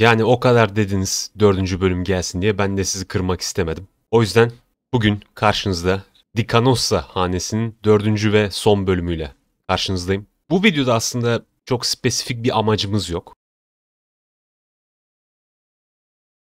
Yani o kadar dediniz dördüncü bölüm gelsin diye ben de sizi kırmak istemedim. O yüzden bugün karşınızda Dikanossa hanesinin dördüncü ve son bölümüyle karşınızdayım. Bu videoda aslında çok spesifik bir amacımız yok.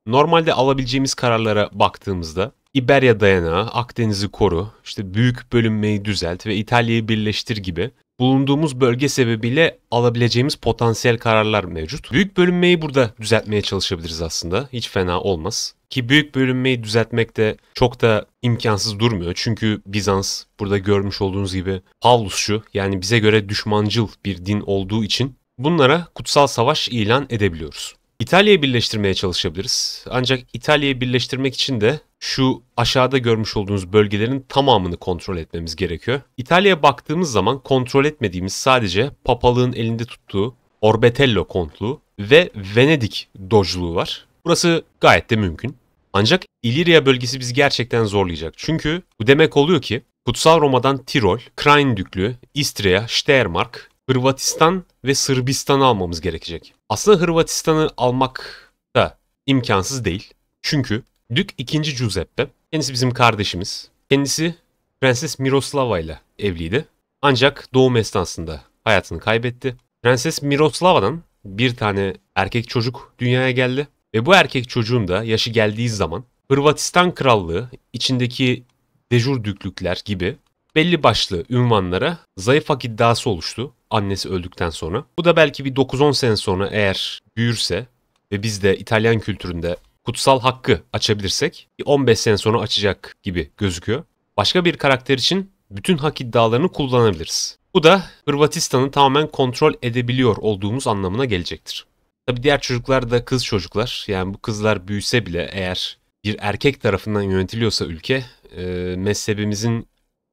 Normalde alabileceğimiz kararlara baktığımızda İberya dayanağı, Akdeniz'i koru, işte büyük bölünmeyi düzelt ve İtalya'yı birleştir gibi bulunduğumuz bölge sebebiyle alabileceğimiz potansiyel kararlar mevcut. Büyük bölünmeyi burada düzeltmeye çalışabiliriz aslında. Hiç fena olmaz. Ki büyük bölünmeyi düzeltmek de çok da imkansız durmuyor. Çünkü Bizans burada görmüş olduğunuz gibi Pavlusçu yani bize göre düşmancıl bir din olduğu için bunlara kutsal savaş ilan edebiliyoruz. İtalya'yı birleştirmeye çalışabiliriz. Ancak İtalya'yı birleştirmek için de şu aşağıda görmüş olduğunuz bölgelerin tamamını kontrol etmemiz gerekiyor. İtalya'ya baktığımız zaman kontrol etmediğimiz sadece papalığın elinde tuttuğu Orbetello kontluğu ve Venedik dojluğu var. Burası gayet de mümkün. Ancak İlirya bölgesi bizi gerçekten zorlayacak. Çünkü bu demek oluyor ki Kutsal Roma'dan Tirol, Krain Düklü, İstria, Steiermark, Hırvatistan ve Sırbistan'ı almamız gerekecek. Aslında Hırvatistan'ı almak da imkansız değil. Çünkü Dük 2. Giuseppe. Kendisi bizim kardeşimiz. Kendisi Prenses Miroslava ile evliydi. Ancak doğum esnasında hayatını kaybetti. Prenses Miroslava'dan bir tane erkek çocuk dünyaya geldi. Ve bu erkek çocuğun da yaşı geldiği zaman Hırvatistan Krallığı içindeki dejur düklükler gibi belli başlı ünvanlara zayıf hak iddiası oluştu annesi öldükten sonra. Bu da belki bir 9-10 sene sonra eğer büyürse ve biz de İtalyan kültüründe kutsal hakkı açabilirsek 15 sene sonra açacak gibi gözüküyor. Başka bir karakter için bütün hak iddialarını kullanabiliriz. Bu da Hırvatistan'ı tamamen kontrol edebiliyor olduğumuz anlamına gelecektir. Tabi diğer çocuklar da kız çocuklar. Yani bu kızlar büyüse bile eğer bir erkek tarafından yönetiliyorsa ülke e, mezhebimizin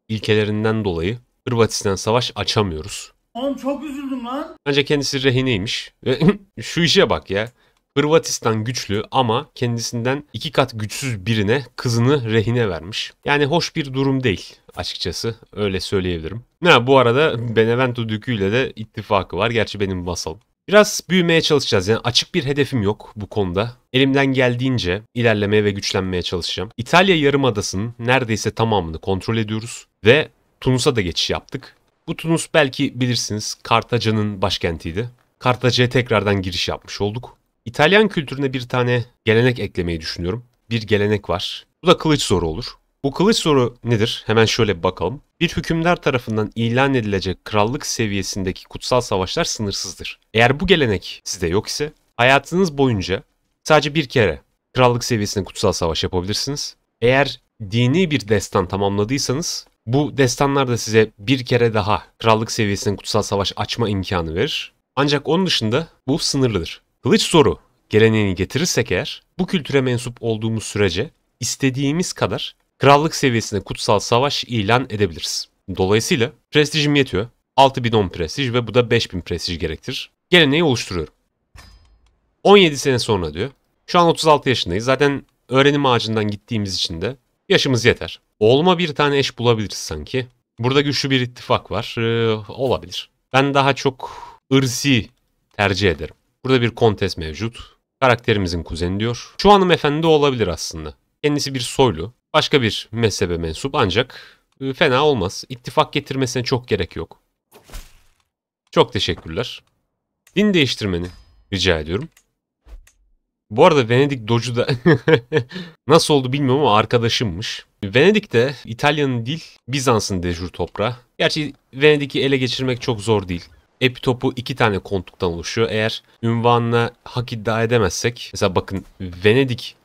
ilkelerinden dolayı Hırvatistan savaş açamıyoruz. Oğlum çok üzüldüm lan. Bence kendisi rehineymiş. Şu işe bak ya. Hırvatistan güçlü ama kendisinden iki kat güçsüz birine kızını rehine vermiş. Yani hoş bir durum değil açıkçası öyle söyleyebilirim. Ha, bu arada Benevento Dükü ile de ittifakı var. Gerçi benim vasalım. Biraz büyümeye çalışacağız. Yani açık bir hedefim yok bu konuda. Elimden geldiğince ilerlemeye ve güçlenmeye çalışacağım. İtalya Yarımadası'nın neredeyse tamamını kontrol ediyoruz ve Tunus'a da geçiş yaptık. Bu Tunus belki bilirsiniz Kartaca'nın başkentiydi. Kartaca'ya tekrardan giriş yapmış olduk. İtalyan kültürüne bir tane gelenek eklemeyi düşünüyorum. Bir gelenek var. Bu da kılıç zoru olur. Bu kılıç zoru nedir? Hemen şöyle bir bakalım. Bir hükümdar tarafından ilan edilecek krallık seviyesindeki kutsal savaşlar sınırsızdır. Eğer bu gelenek sizde yok ise hayatınız boyunca sadece bir kere krallık seviyesinde kutsal savaş yapabilirsiniz. Eğer dini bir destan tamamladıysanız bu destanlar da size bir kere daha krallık seviyesinde kutsal savaş açma imkanı verir. Ancak onun dışında bu sınırlıdır. Kılıç soru geleneğini getirirsek eğer bu kültüre mensup olduğumuz sürece istediğimiz kadar krallık seviyesinde kutsal savaş ilan edebiliriz. Dolayısıyla prestijim yetiyor. 6010 prestij ve bu da 5000 prestij gerektir. Geleneği oluşturuyorum. 17 sene sonra diyor. Şu an 36 yaşındayız. Zaten öğrenim ağacından gittiğimiz için de yaşımız yeter. Oğluma bir tane eş bulabiliriz sanki. Burada güçlü bir ittifak var. Ee, olabilir. Ben daha çok ırzi tercih ederim. Burada bir kontes mevcut. Karakterimizin kuzeni diyor. Şu hanımefendi olabilir aslında. Kendisi bir soylu. Başka bir mezhebe mensup ancak e, fena olmaz. İttifak getirmesine çok gerek yok. Çok teşekkürler. Din değiştirmeni rica ediyorum. Bu arada Venedik Doge'u da nasıl oldu bilmiyorum ama arkadaşımmış. de İtalya'nın değil Bizans'ın dejur toprağı. Gerçi Venedik'i ele geçirmek çok zor değil. Epi topu iki tane kontuktan oluşuyor. Eğer ünvanına hak iddia edemezsek mesela bakın Venedik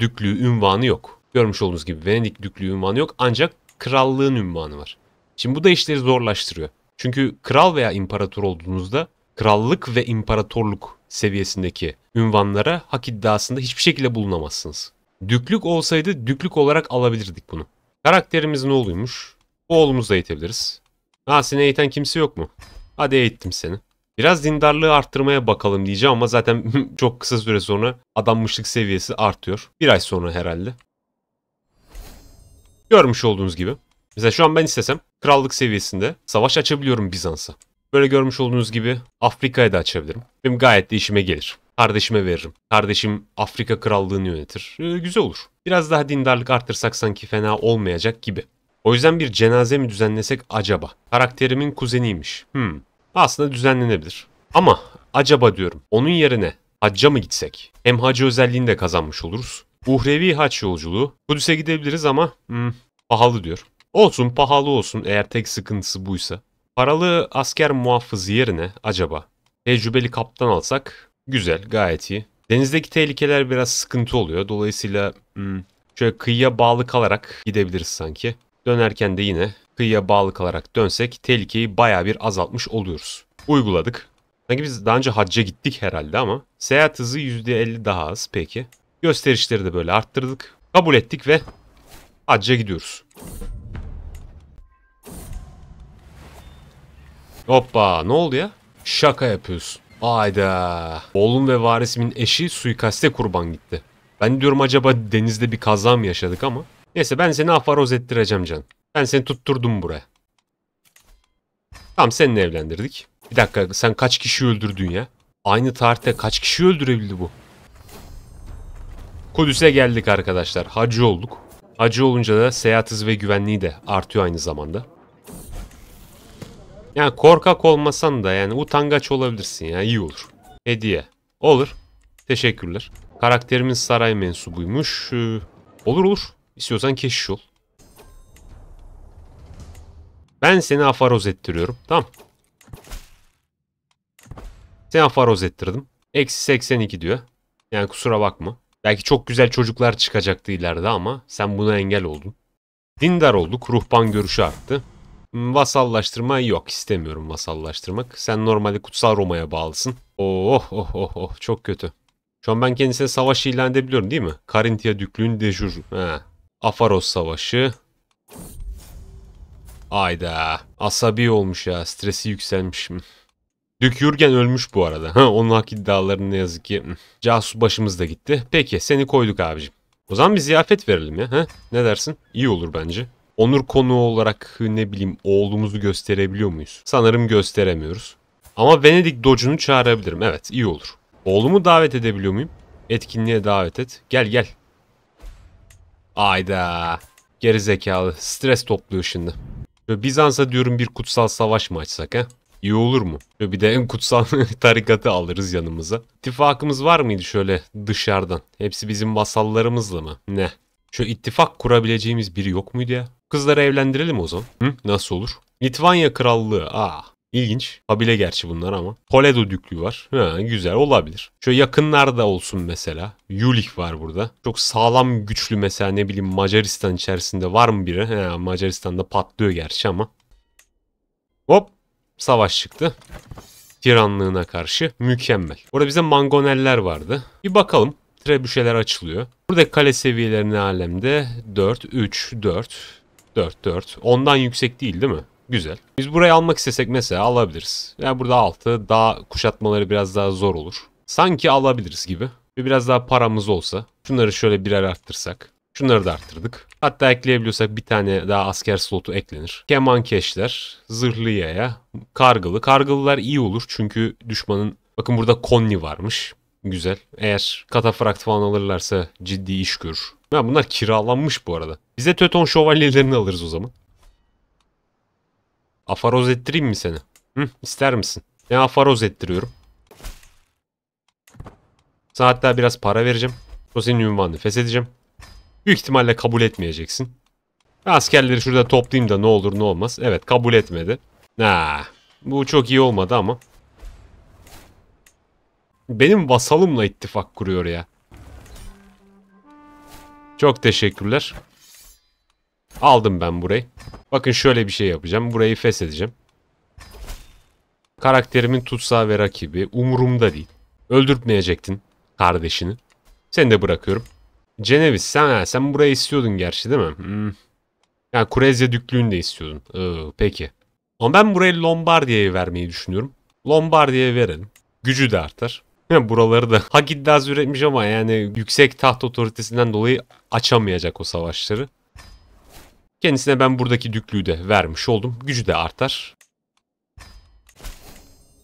düklüğü ünvanı yok. Görmüş olduğunuz gibi Venedik düklüğü ünvanı yok ancak krallığın ünvanı var. Şimdi bu da işleri zorlaştırıyor. Çünkü kral veya imparator olduğunuzda krallık ve imparatorluk seviyesindeki ünvanlara hak iddiasında hiçbir şekilde bulunamazsınız. Düklük olsaydı düklük olarak alabilirdik bunu. Karakterimiz ne oluyormuş? Oğlumuzu da eğitebiliriz. Ha seni eğiten kimse yok mu? Hadi eğittim seni. Biraz dindarlığı arttırmaya bakalım diyeceğim ama zaten çok kısa süre sonra adammışlık seviyesi artıyor. Bir ay sonra herhalde. Görmüş olduğunuz gibi. Mesela şu an ben istesem krallık seviyesinde savaş açabiliyorum Bizans'a. Böyle görmüş olduğunuz gibi Afrika'ya da açabilirim. Benim gayet de işime gelir. Kardeşime veririm. Kardeşim Afrika krallığını yönetir. Ee, güzel olur. Biraz daha dindarlık artırsak sanki fena olmayacak gibi. O yüzden bir cenaze mi düzenlesek acaba? Karakterimin kuzeniymiş. Hmm. Aslında düzenlenebilir. Ama acaba diyorum. Onun yerine hacca mı gitsek? Hem hacı özelliğini de kazanmış oluruz. Uhrevi haç yolculuğu. Kudüs'e gidebiliriz ama hmm, pahalı diyor. Olsun pahalı olsun eğer tek sıkıntısı buysa. Paralı asker muhafızı yerine acaba tecrübeli kaptan alsak güzel gayet iyi. Denizdeki tehlikeler biraz sıkıntı oluyor. Dolayısıyla hmm, şöyle kıyıya bağlı kalarak gidebiliriz sanki. Dönerken de yine kıyıya bağlı kalarak dönsek tehlikeyi baya bir azaltmış oluyoruz. Uyguladık. Sanki biz daha önce hacca gittik herhalde ama seyahat hızı %50 daha az peki. Gösterişleri de böyle arttırdık. Kabul ettik ve hacca gidiyoruz. Hoppa ne oldu ya? Şaka yapıyorsun. Ayda. Oğlum ve varisimin eşi suikaste kurban gitti. Ben diyorum acaba denizde bir kaza mı yaşadık ama Neyse ben seni afaroz ettireceğim can. Ben seni tutturdum buraya. Tamam seninle evlendirdik. Bir dakika sen kaç kişi öldürdün ya? Aynı tarihte kaç kişi öldürebildi bu? Kudüs'e geldik arkadaşlar. Hacı olduk. Hacı olunca da seyahat hızı ve güvenliği de artıyor aynı zamanda. Yani korkak olmasan da yani utangaç olabilirsin ya iyi olur. Hediye. Olur. Teşekkürler. Karakterimiz saray mensubuymuş. Ee, olur olur. İstiyorsan keşiş ol. Ben seni afaroz ettiriyorum. Tamam. Seni afaroz ettirdim. Eksi 82 diyor. Yani kusura bakma. Belki çok güzel çocuklar çıkacaktı ileride ama sen buna engel oldun. Dindar olduk. Ruhban görüşü arttı. Hmm, vasallaştırma yok. istemiyorum vasallaştırmak. Sen normalde Kutsal Roma'ya bağlısın. Oh, oh oh oh oh. Çok kötü. Şu an ben kendisine savaş ilan edebiliyorum değil mi? Karintia Düklüğün dejuru. He. Afaros Savaşı. Ayda. Asabi olmuş ya. Stresi yükselmişim. Dük Yürgen ölmüş bu arada. Ha, onun hak iddialarını ne yazık ki. Casus başımız da gitti. Peki seni koyduk abicim. O zaman bir ziyafet verelim ya. Ha? Ne dersin? İyi olur bence. Onur konuğu olarak ne bileyim oğlumuzu gösterebiliyor muyuz? Sanırım gösteremiyoruz. Ama Venedik Docu'nu çağırabilirim. Evet iyi olur. Oğlumu davet edebiliyor muyum? Etkinliğe davet et. Gel gel. Ayda. Geri zekalı. Stres topluyor şimdi. Şöyle Bizans'a diyorum bir kutsal savaş mı açsak he? İyi olur mu? Şöyle bir de en kutsal tarikatı alırız yanımıza. İttifakımız var mıydı şöyle dışarıdan? Hepsi bizim vasallarımızla mı? Ne? Şu ittifak kurabileceğimiz biri yok muydu ya? Kızları evlendirelim o zaman. Hı? Nasıl olur? Litvanya Krallığı. Aa. İlginç. Habile gerçi bunlar ama. Toledo düklüğü var. Ha, güzel olabilir. Şöyle yakınlarda olsun mesela. Yulich var burada. Çok sağlam güçlü mesela ne bileyim Macaristan içerisinde var mı biri? He, Macaristan'da patlıyor gerçi ama. Hop. Savaş çıktı. Tiranlığına karşı mükemmel. Orada bize mangoneller vardı. Bir bakalım. Trebüşeler açılıyor. Burada kale seviyeleri alemde? 4, 3, 4, 4, 4. Ondan yüksek değil değil mi? Güzel. Biz burayı almak istesek mesela alabiliriz. Yani burada altı daha kuşatmaları biraz daha zor olur. Sanki alabiliriz gibi. Ve biraz daha paramız olsa. Şunları şöyle birer arttırsak. Şunları da arttırdık. Hatta ekleyebiliyorsak bir tane daha asker slotu eklenir. Keman keşler, zırhlı yaya, kargılı. Kargılılar iyi olur çünkü düşmanın... Bakın burada Konni varmış. Güzel. Eğer katafrakt falan alırlarsa ciddi iş görür. Ya bunlar kiralanmış bu arada. Bize Töton şövalyelerini alırız o zaman. Afaroz ettireyim mi seni? Hı, ister misin? Ne afaroz ettiriyorum. Sana hatta biraz para vereceğim. O senin ünvanını feshedeceğim. Büyük ihtimalle kabul etmeyeceksin. Askerleri şurada toplayayım da ne olur ne olmaz. Evet kabul etmedi. Ha, bu çok iyi olmadı ama. Benim vasalımla ittifak kuruyor ya. Çok teşekkürler. Aldım ben burayı. Bakın şöyle bir şey yapacağım. Burayı feshedeceğim. Karakterimin tutsağı ve rakibi umurumda değil. Öldürtmeyecektin kardeşini. Seni de bırakıyorum. Ceneviz sen ha, sen burayı istiyordun gerçi değil mi? Hmm. Ya yani Kurezya düklüğünü de istiyordun. Ee, peki. Ama ben burayı Lombardiya'ya vermeyi düşünüyorum. Lombardiya'ya verelim. Gücü de artar. Buraları da hak iddiası üretmiş ama yani yüksek taht otoritesinden dolayı açamayacak o savaşları. Kendisine ben buradaki düklüğü de vermiş oldum. Gücü de artar.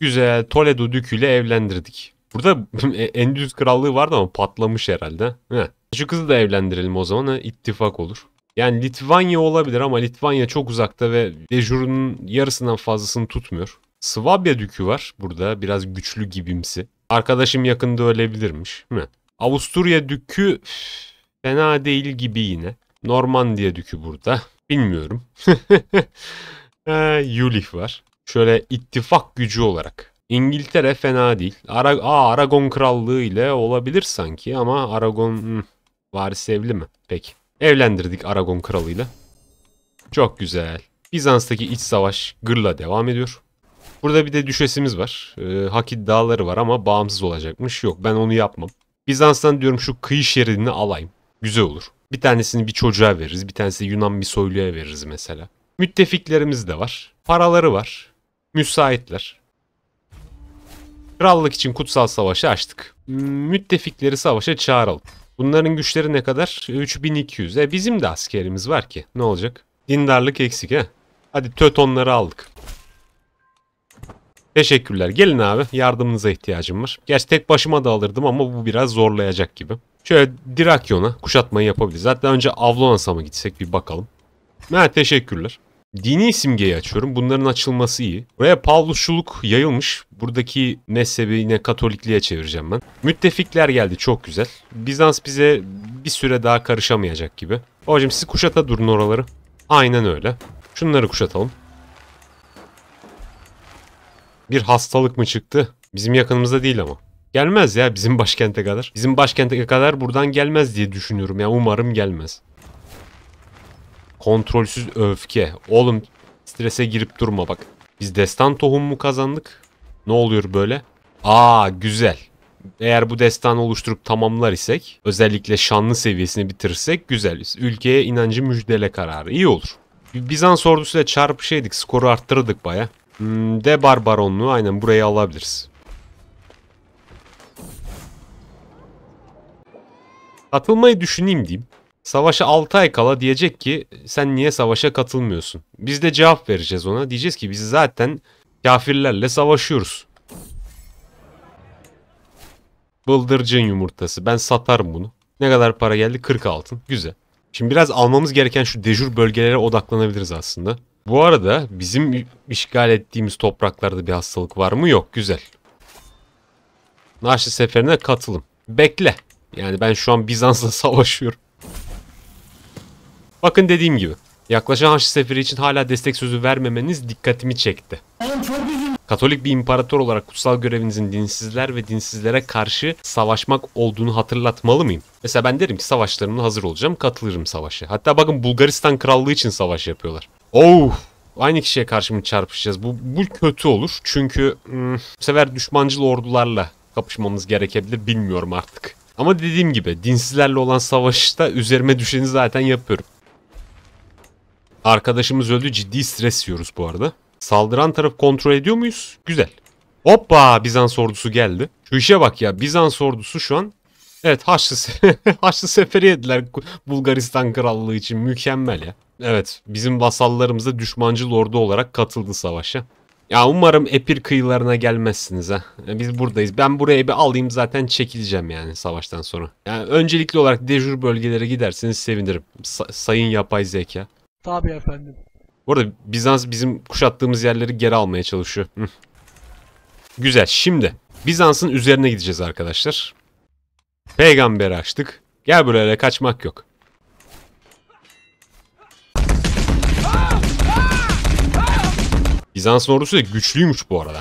Güzel Toledo düküyle evlendirdik. Burada e, Endüz Krallığı vardı ama patlamış herhalde. Heh. Şu kızı da evlendirelim o zaman. ittifak olur. Yani Litvanya olabilir ama Litvanya çok uzakta ve Dejur'un yarısından fazlasını tutmuyor. Swabia dükü var burada biraz güçlü gibimsi. Arkadaşım yakında ölebilirmiş. Heh. Avusturya dükü fena değil gibi yine. Norman diye dükü burada. Bilmiyorum. Ee, Yulif var. Şöyle ittifak gücü olarak. İngiltere fena değil. Ara Aa, Aragon krallığı ile olabilir sanki ama Aragon varis evli mi? Peki. Evlendirdik Aragon kralıyla. Çok güzel. Bizans'taki iç savaş gırla devam ediyor. Burada bir de düşesimiz var. Ee, hak iddiaları var ama bağımsız olacakmış. Yok ben onu yapmam. Bizans'tan diyorum şu kıyı şeridini alayım. Güzel olur. Bir tanesini bir çocuğa veririz. Bir tanesini Yunan bir soyluya veririz mesela. Müttefiklerimiz de var. Paraları var. Müsaitler. Krallık için kutsal savaşı açtık. Müttefikleri savaşa çağıralım. Bunların güçleri ne kadar? 3200. E bizim de askerimiz var ki. Ne olacak? Dindarlık eksik he. Hadi tötonları aldık. Teşekkürler. Gelin abi. Yardımınıza ihtiyacım var. Gerçi tek başıma da alırdım ama bu biraz zorlayacak gibi. Şöyle Dirakyon'a kuşatmayı yapabiliriz. Zaten önce Avlonas'a mı gitsek bir bakalım. Ha teşekkürler. Dini simgeyi açıyorum. Bunların açılması iyi. Buraya Pavluşçuluk yayılmış. Buradaki mezhebi yine Katolikliğe çevireceğim ben. Müttefikler geldi çok güzel. Bizans bize bir süre daha karışamayacak gibi. Hocam siz kuşata durun oraları. Aynen öyle. Şunları kuşatalım. Bir hastalık mı çıktı? Bizim yakınımızda değil ama. Gelmez ya bizim başkente kadar. Bizim başkente kadar buradan gelmez diye düşünüyorum. yani umarım gelmez. Kontrolsüz öfke. Oğlum strese girip durma bak. Biz destan tohumu mu kazandık? Ne oluyor böyle? Aa güzel. Eğer bu destanı oluşturup tamamlar isek, özellikle şanlı seviyesini bitirirsek güzeliz. Ülkeye inancı müjdele kararı. İyi olur. Bizans ordusuyla çarpışaydık, skoru arttırdık baya. Hmm, de Barbaronluğu aynen burayı alabiliriz. Katılmayı düşüneyim diyeyim. Savaşa 6 ay kala diyecek ki sen niye savaşa katılmıyorsun? Biz de cevap vereceğiz ona. Diyeceğiz ki biz zaten kafirlerle savaşıyoruz. Bıldırcın yumurtası. Ben satarım bunu. Ne kadar para geldi? 40 altın. Güzel. Şimdi biraz almamız gereken şu dejur bölgelere odaklanabiliriz aslında. Bu arada bizim işgal ettiğimiz topraklarda bir hastalık var mı? Yok. Güzel. Naşi seferine katılım. Bekle. Yani ben şu an Bizans'la savaşıyorum. Bakın dediğim gibi. Yaklaşan Haçlı Seferi için hala destek sözü vermemeniz dikkatimi çekti. Katolik bir imparator olarak kutsal görevinizin dinsizler ve dinsizlere karşı savaşmak olduğunu hatırlatmalı mıyım? Mesela ben derim ki savaşlarımla hazır olacağım, katılırım savaşa. Hatta bakın Bulgaristan Krallığı için savaş yapıyorlar. Oh! Aynı kişiye karşı mı çarpışacağız? Bu, bu kötü olur. Çünkü hmm, bu sefer düşmancıl ordularla kapışmamız gerekebilir bilmiyorum artık. Ama dediğim gibi dinsizlerle olan savaşta üzerime düşeni zaten yapıyorum. Arkadaşımız öldü ciddi stres yiyoruz bu arada. Saldıran taraf kontrol ediyor muyuz? Güzel. Hoppa Bizans ordusu geldi. Şu işe bak ya Bizans ordusu şu an Evet Haçlı, Haçlı seferi yediler Bulgaristan krallığı için mükemmel ya. Evet bizim vasallarımız da düşmancıl ordu olarak katıldı savaşa. Ya umarım Epir kıyılarına gelmezsiniz ha. Biz buradayız. Ben buraya bir alayım zaten çekileceğim yani savaştan sonra. Yani öncelikli olarak dejur bölgelere giderseniz sevinirim. Sa- sayın yapay zeka. Tabii efendim. Bu arada Bizans bizim kuşattığımız yerleri geri almaya çalışıyor. Güzel. Şimdi Bizans'ın üzerine gideceğiz arkadaşlar. Peygamberi açtık. Gel buraya kaçmak yok. Bizans ordusu da güçlüymüş bu arada.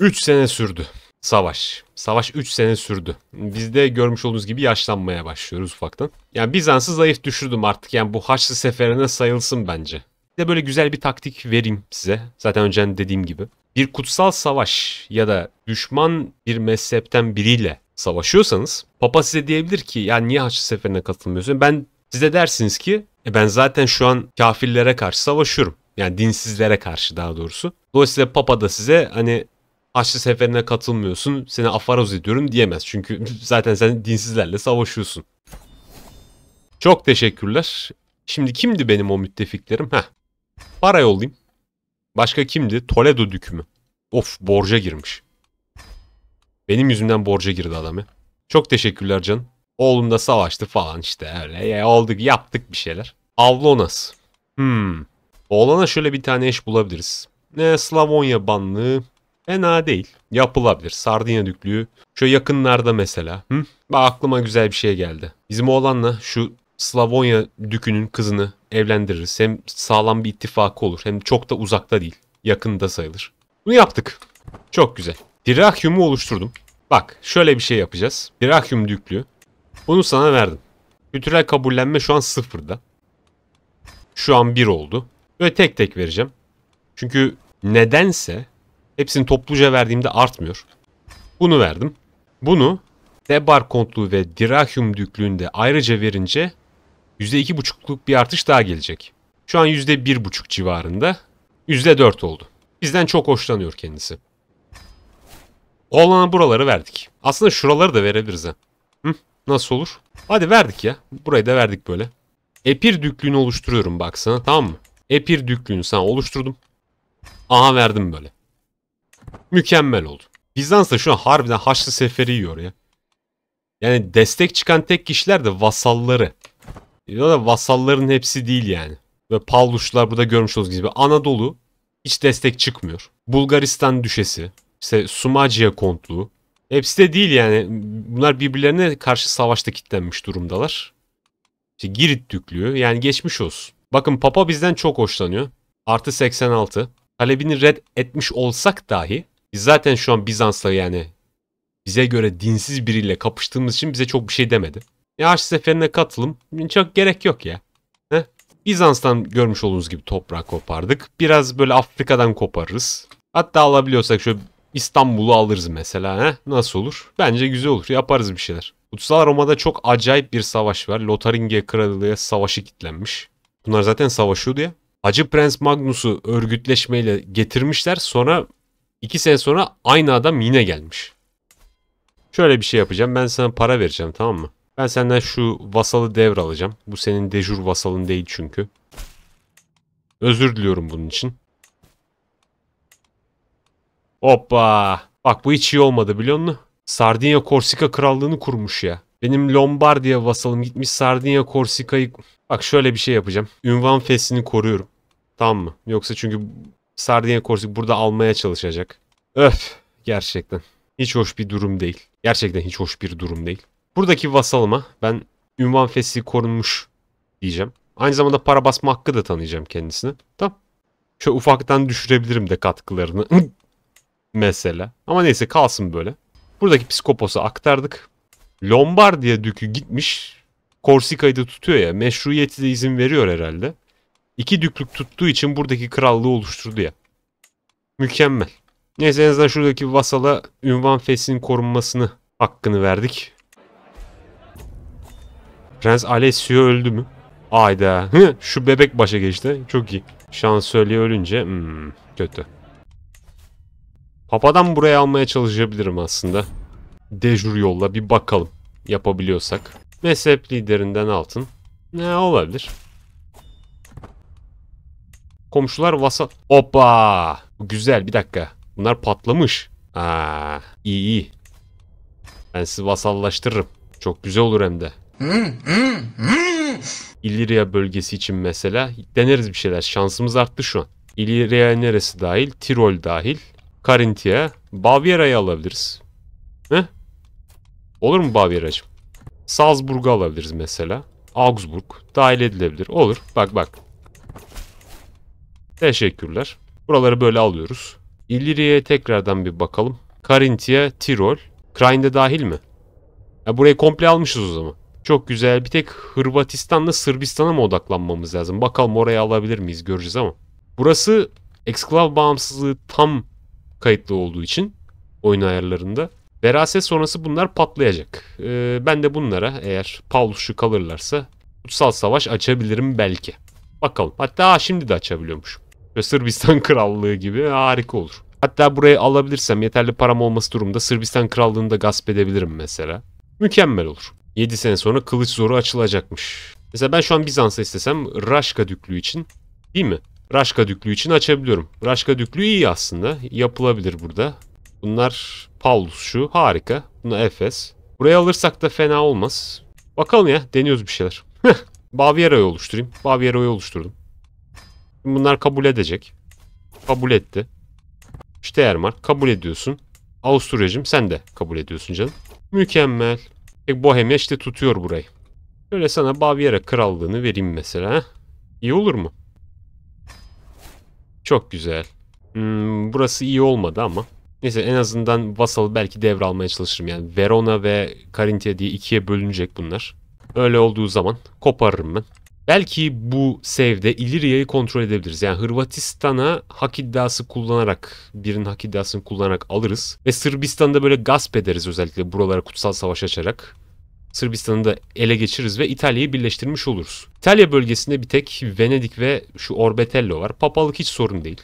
3 sene sürdü savaş. Savaş 3 sene sürdü. Biz de görmüş olduğunuz gibi yaşlanmaya başlıyoruz ufaktan. Yani Bizans'ı zayıf düşürdüm artık. Yani bu Haçlı seferine sayılsın bence. Bir de böyle güzel bir taktik vereyim size. Zaten önce dediğim gibi. Bir kutsal savaş ya da düşman bir mezhepten biriyle savaşıyorsanız Papa size diyebilir ki ya niye Haçlı seferine katılmıyorsun? Ben size dersiniz ki e ben zaten şu an kafirlere karşı savaşıyorum. Yani dinsizlere karşı daha doğrusu. Dolayısıyla Papa da size hani Haçlı seferine katılmıyorsun seni afaroz ediyorum diyemez. Çünkü zaten sen dinsizlerle savaşıyorsun. Çok teşekkürler. Şimdi kimdi benim o müttefiklerim? Heh. Para yollayayım. Başka kimdi? Toledo dükümü. Of borca girmiş. Benim yüzümden borca girdi adamı. Çok teşekkürler canım. Oğlum da savaştı falan işte öyle. Ya, olduk yaptık bir şeyler. Avlonas. Hmm. Oğlana şöyle bir tane eş bulabiliriz. Ne Slavonya banlığı. Fena değil. Yapılabilir. Sardinya düklüğü. Şu yakınlarda mesela. Hı? Bak aklıma güzel bir şey geldi. Bizim oğlanla şu Slavonya dükünün kızını evlendiririz. Hem sağlam bir ittifakı olur. Hem çok da uzakta değil. Yakında sayılır. Bunu yaptık. Çok güzel. Dirakyum'u oluşturdum. Bak şöyle bir şey yapacağız. Dirakyum düklüğü bunu sana verdim. Kültürel kabullenme şu an sıfırda. Şu an bir oldu. Böyle tek tek vereceğim. Çünkü nedense hepsini topluca verdiğimde artmıyor. Bunu verdim. Bunu Debar kontluğu ve Dirahium düklüğünde ayrıca verince %2,5'luk bir artış daha gelecek. Şu an %1,5 civarında. %4 oldu. Bizden çok hoşlanıyor kendisi. Oğlana buraları verdik. Aslında şuraları da verebiliriz Hı? Nasıl olur? Hadi verdik ya. Burayı da verdik böyle. Epir düklüğünü oluşturuyorum baksana, sana tamam mı? Epir düklüğünü sana oluşturdum. Aha verdim böyle. Mükemmel oldu. Bizans da şu an harbiden Haçlı Seferi yiyor ya. Yani destek çıkan tek kişiler de vasalları. Ya da vasalların hepsi değil yani. Ve Pavluşlar burada görmüş olduğunuz gibi Anadolu hiç destek çıkmıyor. Bulgaristan düşesi, işte Sumacya kontluğu, Hepsi de değil yani. Bunlar birbirlerine karşı savaşta kilitlenmiş durumdalar. İşte Girit düklüğü yani geçmiş olsun. Bakın Papa bizden çok hoşlanıyor. Artı 86. Talebini red etmiş olsak dahi biz zaten şu an Bizans'la yani bize göre dinsiz biriyle kapıştığımız için bize çok bir şey demedi. Ya e, Seferi'ne katılım çok gerek yok ya. Heh. Bizans'tan görmüş olduğunuz gibi toprak kopardık. Biraz böyle Afrika'dan koparırız. Hatta alabiliyorsak şöyle İstanbul'u alırız mesela. He? Nasıl olur? Bence güzel olur. Yaparız bir şeyler. Kutsal Roma'da çok acayip bir savaş var. Lotharingia Krallığı savaşı kitlenmiş. Bunlar zaten savaşıyordu ya. Hacı Prens Magnus'u örgütleşmeyle getirmişler. Sonra iki sene sonra aynı adam yine gelmiş. Şöyle bir şey yapacağım. Ben sana para vereceğim tamam mı? Ben senden şu vasalı devralacağım. Bu senin dejur vasalın değil çünkü. Özür diliyorum bunun için. Hoppa. Bak bu hiç iyi olmadı biliyor musun? Sardinya Korsika krallığını kurmuş ya. Benim Lombardiya vasalım gitmiş Sardinya Korsika'yı... Bak şöyle bir şey yapacağım. Ünvan fesini koruyorum. Tamam mı? Yoksa çünkü Sardinya Korsika burada almaya çalışacak. Öf. Gerçekten. Hiç hoş bir durum değil. Gerçekten hiç hoş bir durum değil. Buradaki vasalıma ben ünvan fesli korunmuş diyeceğim. Aynı zamanda para basma hakkı da tanıyacağım kendisine. Tamam. Şöyle ufaktan düşürebilirim de katkılarını. Mesela. Ama neyse kalsın böyle. Buradaki psikoposa aktardık. Lombardiya dükü gitmiş. Korsika'yı da tutuyor ya. Meşruiyeti de izin veriyor herhalde. İki düklük tuttuğu için buradaki krallığı oluşturdu ya. Mükemmel. Neyse en azından şuradaki vasala ünvan fesinin korunmasını hakkını verdik. Prens Alessio öldü mü? Ayda. Şu bebek başa geçti. Çok iyi. Şansölye ölünce hmm, kötü. Papadan buraya almaya çalışabilirim aslında. Dejur yolla bir bakalım yapabiliyorsak. Mezhep liderinden altın. Ne olabilir? Komşular vasat. Hoppa! Güzel bir dakika. Bunlar patlamış. Aa, iyi iyi. Ben sizi vasallaştırırım. Çok güzel olur hem de. İllyria bölgesi için mesela deneriz bir şeyler. Şansımız arttı şu an. İllyria neresi dahil? Tirol dahil. Karinti'ye. Baviera'yı alabiliriz. Heh? Olur mu Bavyera'cığım? Salzburg'u alabiliriz mesela. Augsburg dahil edilebilir. Olur. Bak bak. Teşekkürler. Buraları böyle alıyoruz. İlliria'ya tekrardan bir bakalım. Karinti'ye, Tirol. Krain'de dahil mi? Ya burayı komple almışız o zaman. Çok güzel. Bir tek Hırvatistan'la Sırbistan'a mı odaklanmamız lazım? Bakalım orayı alabilir miyiz göreceğiz ama. Burası eksklav bağımsızlığı tam kayıtlı olduğu için oyun ayarlarında. Veraset sonrası bunlar patlayacak. Ee, ben de bunlara eğer Pavluş'u kalırlarsa kutsal savaş açabilirim belki. Bakalım. Hatta şimdi de açabiliyormuşum. Ve Sırbistan Krallığı gibi harika olur. Hatta burayı alabilirsem yeterli param olması durumda Sırbistan Krallığı'nı da gasp edebilirim mesela. Mükemmel olur. 7 sene sonra kılıç zoru açılacakmış. Mesela ben şu an Bizans'a istesem Raşka Düklüğü için değil mi? Raşka düklüğü için açabiliyorum. Raşka düklüğü iyi aslında. Yapılabilir burada. Bunlar Paulus şu. Harika. Buna Efes. Buraya alırsak da fena olmaz. Bakalım ya. Deniyoruz bir şeyler. Baviera'yı oluşturayım. Baviera'yı oluşturdum. Şimdi bunlar kabul edecek. Kabul etti. İşte Ermar. Kabul ediyorsun. Avusturyacım sen de kabul ediyorsun canım. Mükemmel. E, Bohemia işte tutuyor burayı. Şöyle sana Baviera krallığını vereyim mesela. İyi olur mu? Çok güzel. Hmm, burası iyi olmadı ama. Neyse en azından Vasal'ı belki devralmaya çalışırım. Yani Verona ve Karintia diye ikiye bölünecek bunlar. Öyle olduğu zaman koparırım ben. Belki bu sevde İlirya'yı kontrol edebiliriz. Yani Hırvatistan'a hak iddiası kullanarak, birinin hak iddiasını kullanarak alırız. Ve Sırbistan'da böyle gasp ederiz özellikle buralara kutsal savaş açarak. Sırbistan'ı da ele geçiririz ve İtalya'yı birleştirmiş oluruz. İtalya bölgesinde bir tek Venedik ve şu Orbetello var. Papalık hiç sorun değil.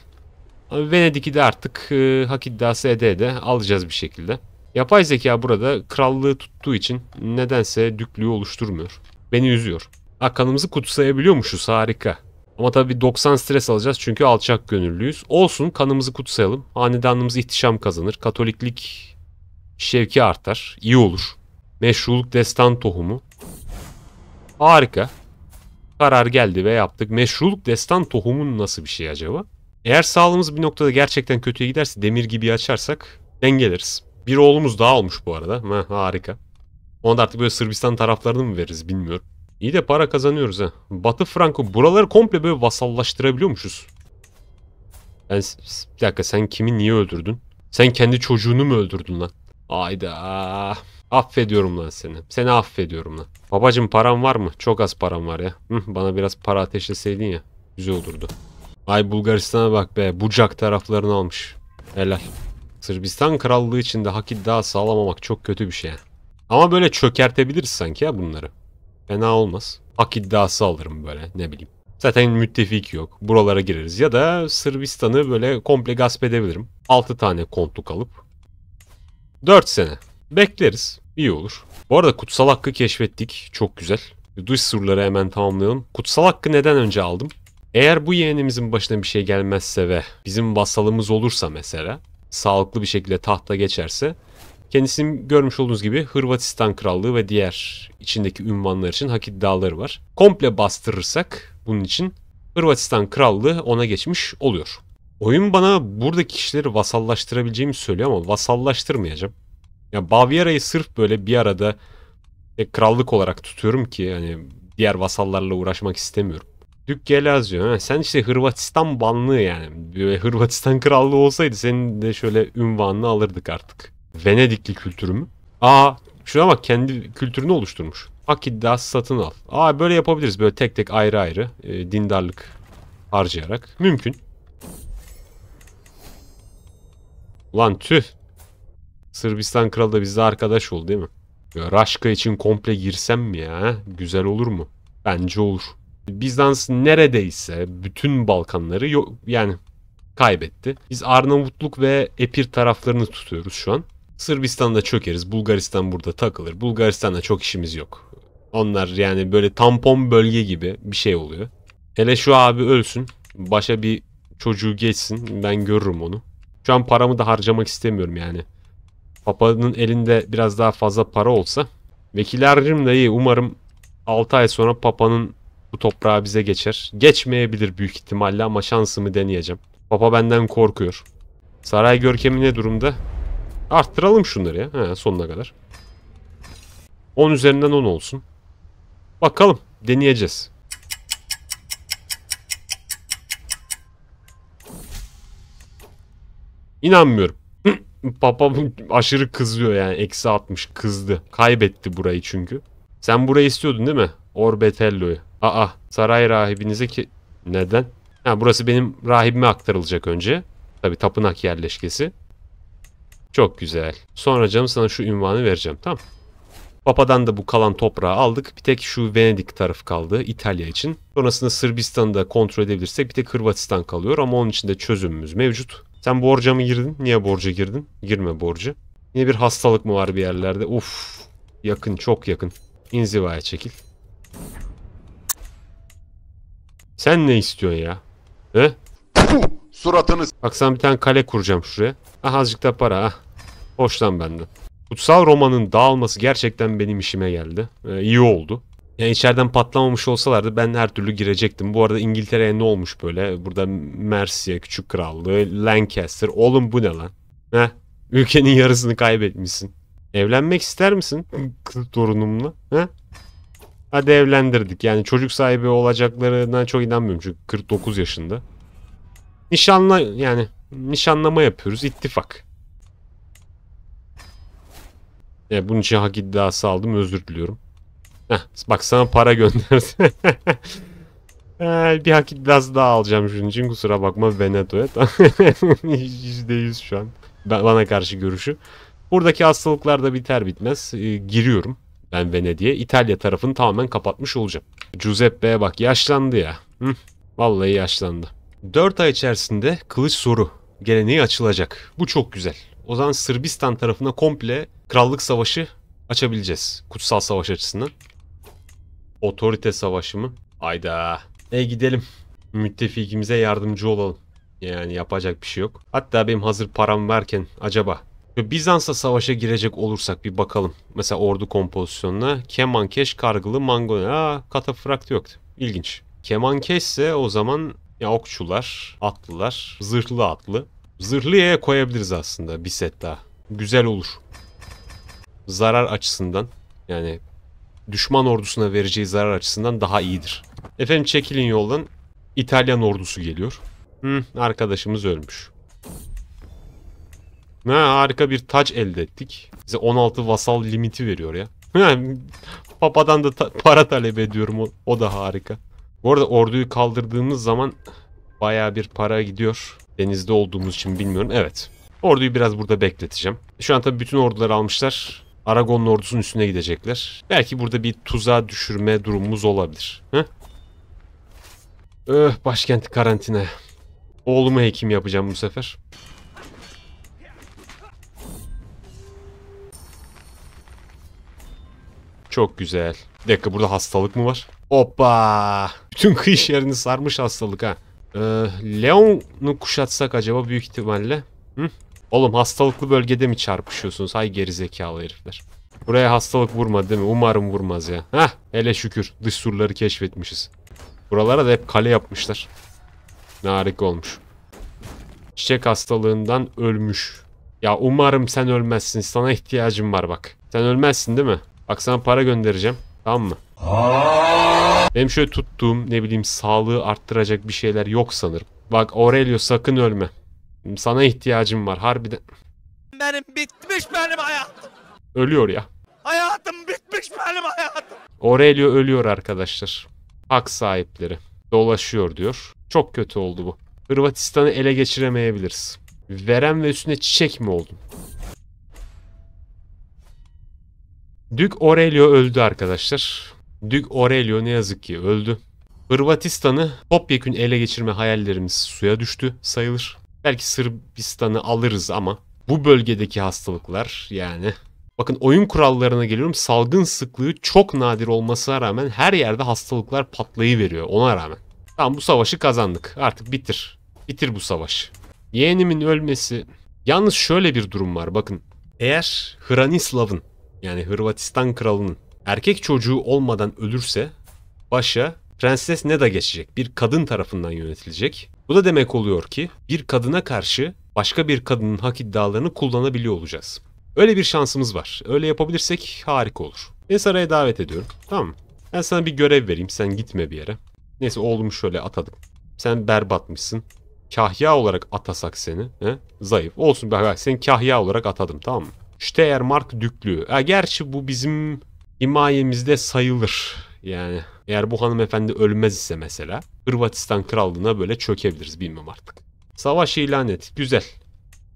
Venedik'i de artık e, hak iddiası ede de alacağız bir şekilde. Yapay zeka burada krallığı tuttuğu için nedense düklüğü oluşturmuyor. Beni üzüyor. Ha kanımızı kutsayabiliyormuşuz harika. Ama tabii 90 stres alacağız çünkü alçak gönüllüyüz. Olsun kanımızı kutsayalım. Hanedanlığımız ihtişam kazanır. Katoliklik şevki artar. İyi olur. Meşruluk destan tohumu. Harika. Karar geldi ve yaptık. Meşruluk destan tohumun nasıl bir şey acaba? Eğer sağlığımız bir noktada gerçekten kötüye giderse demir gibi açarsak dengeleriz. Bir oğlumuz daha olmuş bu arada. Ha, harika. Ona da artık böyle Sırbistan taraflarını mı veririz bilmiyorum. İyi de para kazanıyoruz ha. Batı Franco buraları komple böyle vasallaştırabiliyormuşuz. Ben yani, bir dakika sen kimi niye öldürdün? Sen kendi çocuğunu mu öldürdün lan? Ayda. Affediyorum lan seni. Seni affediyorum lan. Babacım param var mı? Çok az param var ya. Hı, bana biraz para ateşleseydin ya. Güzel olurdu. Ay Bulgaristan'a bak be. Bucak taraflarını almış. Helal. Sırbistan krallığı içinde hak iddia sağlamamak çok kötü bir şey. Ama böyle çökertebiliriz sanki ya bunları. Fena olmaz. Hak iddiası alırım böyle ne bileyim. Zaten müttefik yok. Buralara gireriz. Ya da Sırbistan'ı böyle komple gasp edebilirim. 6 tane kontluk alıp. 4 sene. Bekleriz. İyi olur. Bu arada kutsal hakkı keşfettik. Çok güzel. Duş surları hemen tamamlayalım. Kutsal hakkı neden önce aldım? Eğer bu yeğenimizin başına bir şey gelmezse ve bizim vasalımız olursa mesela sağlıklı bir şekilde tahta geçerse kendisinin görmüş olduğunuz gibi Hırvatistan Krallığı ve diğer içindeki ünvanlar için hak iddiaları var. Komple bastırırsak bunun için Hırvatistan Krallığı ona geçmiş oluyor. Oyun bana buradaki kişileri vasallaştırabileceğimi söylüyor ama vasallaştırmayacağım. Ya Bavyera'yı sırf böyle bir arada e, krallık olarak tutuyorum ki hani diğer vasallarla uğraşmak istemiyorum. Dük Gelazio. He, sen işte Hırvatistan banlı yani. Böyle Hırvatistan krallığı olsaydı senin de şöyle ünvanını alırdık artık. Venedikli kültürü mü? Aa şuna bak kendi kültürünü oluşturmuş. Hak iddiası satın al. Aa böyle yapabiliriz böyle tek tek ayrı ayrı e, dindarlık harcayarak. Mümkün. Lan tüh Sırbistan kralı da bizle arkadaş ol, değil mi? Ya Raşka için komple girsem mi ya? Güzel olur mu? Bence olur. Bizans neredeyse bütün Balkanları yok yani kaybetti. Biz Arnavutluk ve Epir taraflarını tutuyoruz şu an. Sırbistan'da çökeriz. Bulgaristan burada takılır. Bulgaristan'da çok işimiz yok. Onlar yani böyle tampon bölge gibi bir şey oluyor. Hele şu abi ölsün. Başa bir çocuğu geçsin. Ben görürüm onu. Şu an paramı da harcamak istemiyorum yani. Papa'nın elinde biraz daha fazla para olsa. Vekilerim dayı umarım 6 ay sonra Papa'nın bu toprağı bize geçer. Geçmeyebilir büyük ihtimalle ama şansımı deneyeceğim. Papa benden korkuyor. Saray görkemi ne durumda? Arttıralım şunları ya. He, sonuna kadar. 10 üzerinden 10 olsun. Bakalım. Deneyeceğiz. İnanmıyorum. Papa aşırı kızıyor yani. Eksi 60 kızdı. Kaybetti burayı çünkü. Sen burayı istiyordun değil mi? Orbetello'yu. Aa saray rahibinize ki... Neden? Ha, burası benim rahibime aktarılacak önce. Tabi tapınak yerleşkesi. Çok güzel. Sonra canım sana şu ünvanı vereceğim. Tamam. Papa'dan da bu kalan toprağı aldık. Bir tek şu Venedik tarafı kaldı İtalya için. Sonrasında Sırbistan'ı da kontrol edebilirsek bir tek Hırvatistan kalıyor ama onun için de çözümümüz mevcut. Sen borca mı girdin? Niye borca girdin? Girme borcu. Niye bir hastalık mı var bir yerlerde? Uf. Yakın çok yakın. İnzivaya çekil. Sen ne istiyorsun ya? He? Suratınız. Bak sana bir tane kale kuracağım şuraya. Ah azıcık da para ah. Hoşlan benden. Kutsal romanın dağılması gerçekten benim işime geldi. Ee, iyi oldu. Yani içeriden patlamamış olsalardı ben her türlü girecektim. Bu arada İngiltere'ye ne olmuş böyle? Burada Mercia, Küçük Krallığı, Lancaster. Oğlum bu ne lan? Heh, ülkenin yarısını kaybetmişsin. Evlenmek ister misin? Kız torunumla. Heh? Hadi evlendirdik. Yani çocuk sahibi olacaklarına çok inanmıyorum çünkü 49 yaşında. Nişanla yani nişanlama yapıyoruz. ittifak. E, bunun için hak iddiası aldım. Özür diliyorum. Heh, bak sana para gönderdi. Ee, bir hak biraz daha alacağım şunun için kusura bakma Veneto'ya. %100 şu an. Ben, bana karşı görüşü. Buradaki hastalıklar da biter bitmez e, giriyorum ben Venedik'e. İtalya tarafını tamamen kapatmış olacağım. Giuseppe'ye bak yaşlandı ya. vallahi yaşlandı. 4 ay içerisinde kılıç soru geleneği açılacak. Bu çok güzel. O zaman Sırbistan tarafına komple krallık savaşı açabileceğiz. Kutsal savaş açısından. Otorite savaşı mı? Ayda. E gidelim. Müttefikimize yardımcı olalım. Yani yapacak bir şey yok. Hatta benim hazır param varken acaba Bizans'a savaşa girecek olursak bir bakalım. Mesela ordu kompozisyonuna Kemankeş, Kargılı, Mangone. Aa katafrakt yoktu. İlginç. Kemankeş ise o zaman ya okçular, atlılar, zırhlı atlı. Zırhlıya koyabiliriz aslında bir set daha. Güzel olur. Zarar açısından. Yani düşman ordusuna vereceği zarar açısından daha iyidir. Efendim çekilin yoldan. İtalyan ordusu geliyor. Hı, arkadaşımız ölmüş. Ha, harika bir taç elde ettik. Bize 16 vasal limiti veriyor ya. papadan da ta para talep ediyorum. O, o da harika. Bu arada orduyu kaldırdığımız zaman baya bir para gidiyor. Denizde olduğumuz için bilmiyorum. Evet. Orduyu biraz burada bekleteceğim. Şu an tabii bütün orduları almışlar. Aragon'un ordusunun üstüne gidecekler. Belki burada bir tuzağa düşürme durumumuz olabilir. Hı? Öh başkenti karantina. Oğlumu hekim yapacağım bu sefer. Çok güzel. Bir dakika burada hastalık mı var? Hoppa. Bütün kış yerini sarmış hastalık ha. Ee, Leon'u kuşatsak acaba büyük ihtimalle. Hı? Oğlum hastalıklı bölgede mi çarpışıyorsunuz? Hay gerizekalı herifler. Buraya hastalık vurmadı değil mi? Umarım vurmaz ya. Heh hele şükür dış surları keşfetmişiz. Buralara da hep kale yapmışlar. Ne harika olmuş. Çiçek hastalığından ölmüş. Ya umarım sen ölmezsin. Sana ihtiyacım var bak. Sen ölmezsin değil mi? Bak sana para göndereceğim. Tamam mı? Benim şöyle tuttuğum ne bileyim sağlığı arttıracak bir şeyler yok sanırım. Bak Aurelio sakın ölme. Sana ihtiyacım var harbiden. Benim bitmiş benim hayatım. Ölüyor ya. Hayatım bitmiş benim hayatım. Aurelio ölüyor arkadaşlar. Hak sahipleri. Dolaşıyor diyor. Çok kötü oldu bu. Hırvatistan'ı ele geçiremeyebiliriz. Verem ve üstüne çiçek mi oldum? Dük Aurelio öldü arkadaşlar. Dük Aurelio ne yazık ki öldü. Hırvatistan'ı topyekün ele geçirme hayallerimiz suya düştü sayılır. Belki Sırbistan'ı alırız ama bu bölgedeki hastalıklar yani. Bakın oyun kurallarına geliyorum. Salgın sıklığı çok nadir olmasına rağmen her yerde hastalıklar patlayı veriyor ona rağmen. Tamam bu savaşı kazandık. Artık bitir. Bitir bu savaş. Yeğenimin ölmesi. Yalnız şöyle bir durum var bakın. Eğer Hranislav'ın yani Hırvatistan kralının erkek çocuğu olmadan ölürse başa Prenses Neda geçecek. Bir kadın tarafından yönetilecek. Bu da demek oluyor ki bir kadına karşı başka bir kadının hak iddialarını kullanabiliyor olacağız. Öyle bir şansımız var. Öyle yapabilirsek harika olur. Beni saraya davet ediyorum. Tamam Ben sana bir görev vereyim. Sen gitme bir yere. Neyse oğlumu şöyle atadım. Sen berbatmışsın. Kahya olarak atasak seni. He? Zayıf. Olsun be. seni kahya olarak atadım tamam mı? Steyer Mark Düklü. Ha, gerçi bu bizim himayemizde sayılır. Yani eğer bu hanımefendi ölmez ise mesela Hırvatistan krallığına böyle çökebiliriz bilmem artık. Savaş ilan et. Güzel.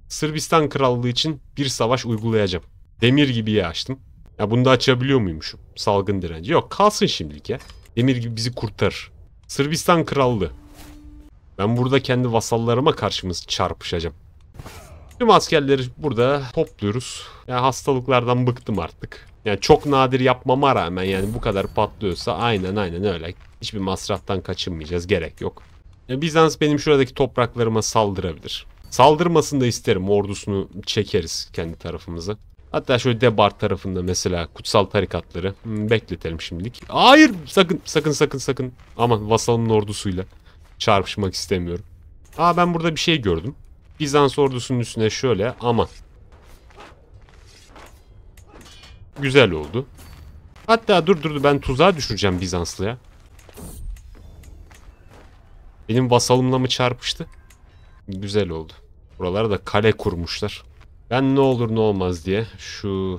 Sırbistan krallığı için bir savaş uygulayacağım. Demir gibi açtım. Ya bunu da açabiliyor muymuşum? Salgın direnci. Yok kalsın şimdilik ya. Demir gibi bizi kurtarır. Sırbistan krallığı. Ben burada kendi vasallarıma karşımız çarpışacağım. Tüm askerleri burada topluyoruz. Ya hastalıklardan bıktım artık. Yani çok nadir yapmama rağmen yani bu kadar patlıyorsa aynen aynen öyle. Hiçbir masraftan kaçınmayacağız. Gerek yok. Ya Bizans benim şuradaki topraklarıma saldırabilir. Saldırmasını da isterim. Ordusunu çekeriz kendi tarafımıza. Hatta şöyle Debar tarafında mesela kutsal tarikatları hmm, bekletelim şimdilik. Hayır sakın sakın sakın sakın. Aman vasalımın ordusuyla çarpışmak istemiyorum. Aa ben burada bir şey gördüm. Bizans ordusunun üstüne şöyle aman Güzel oldu. Hatta dur dur ben tuzağa düşüreceğim Bizanslı'ya. Benim vasalımla mı çarpıştı? Güzel oldu. Buralara da kale kurmuşlar. Ben ne olur ne olmaz diye şu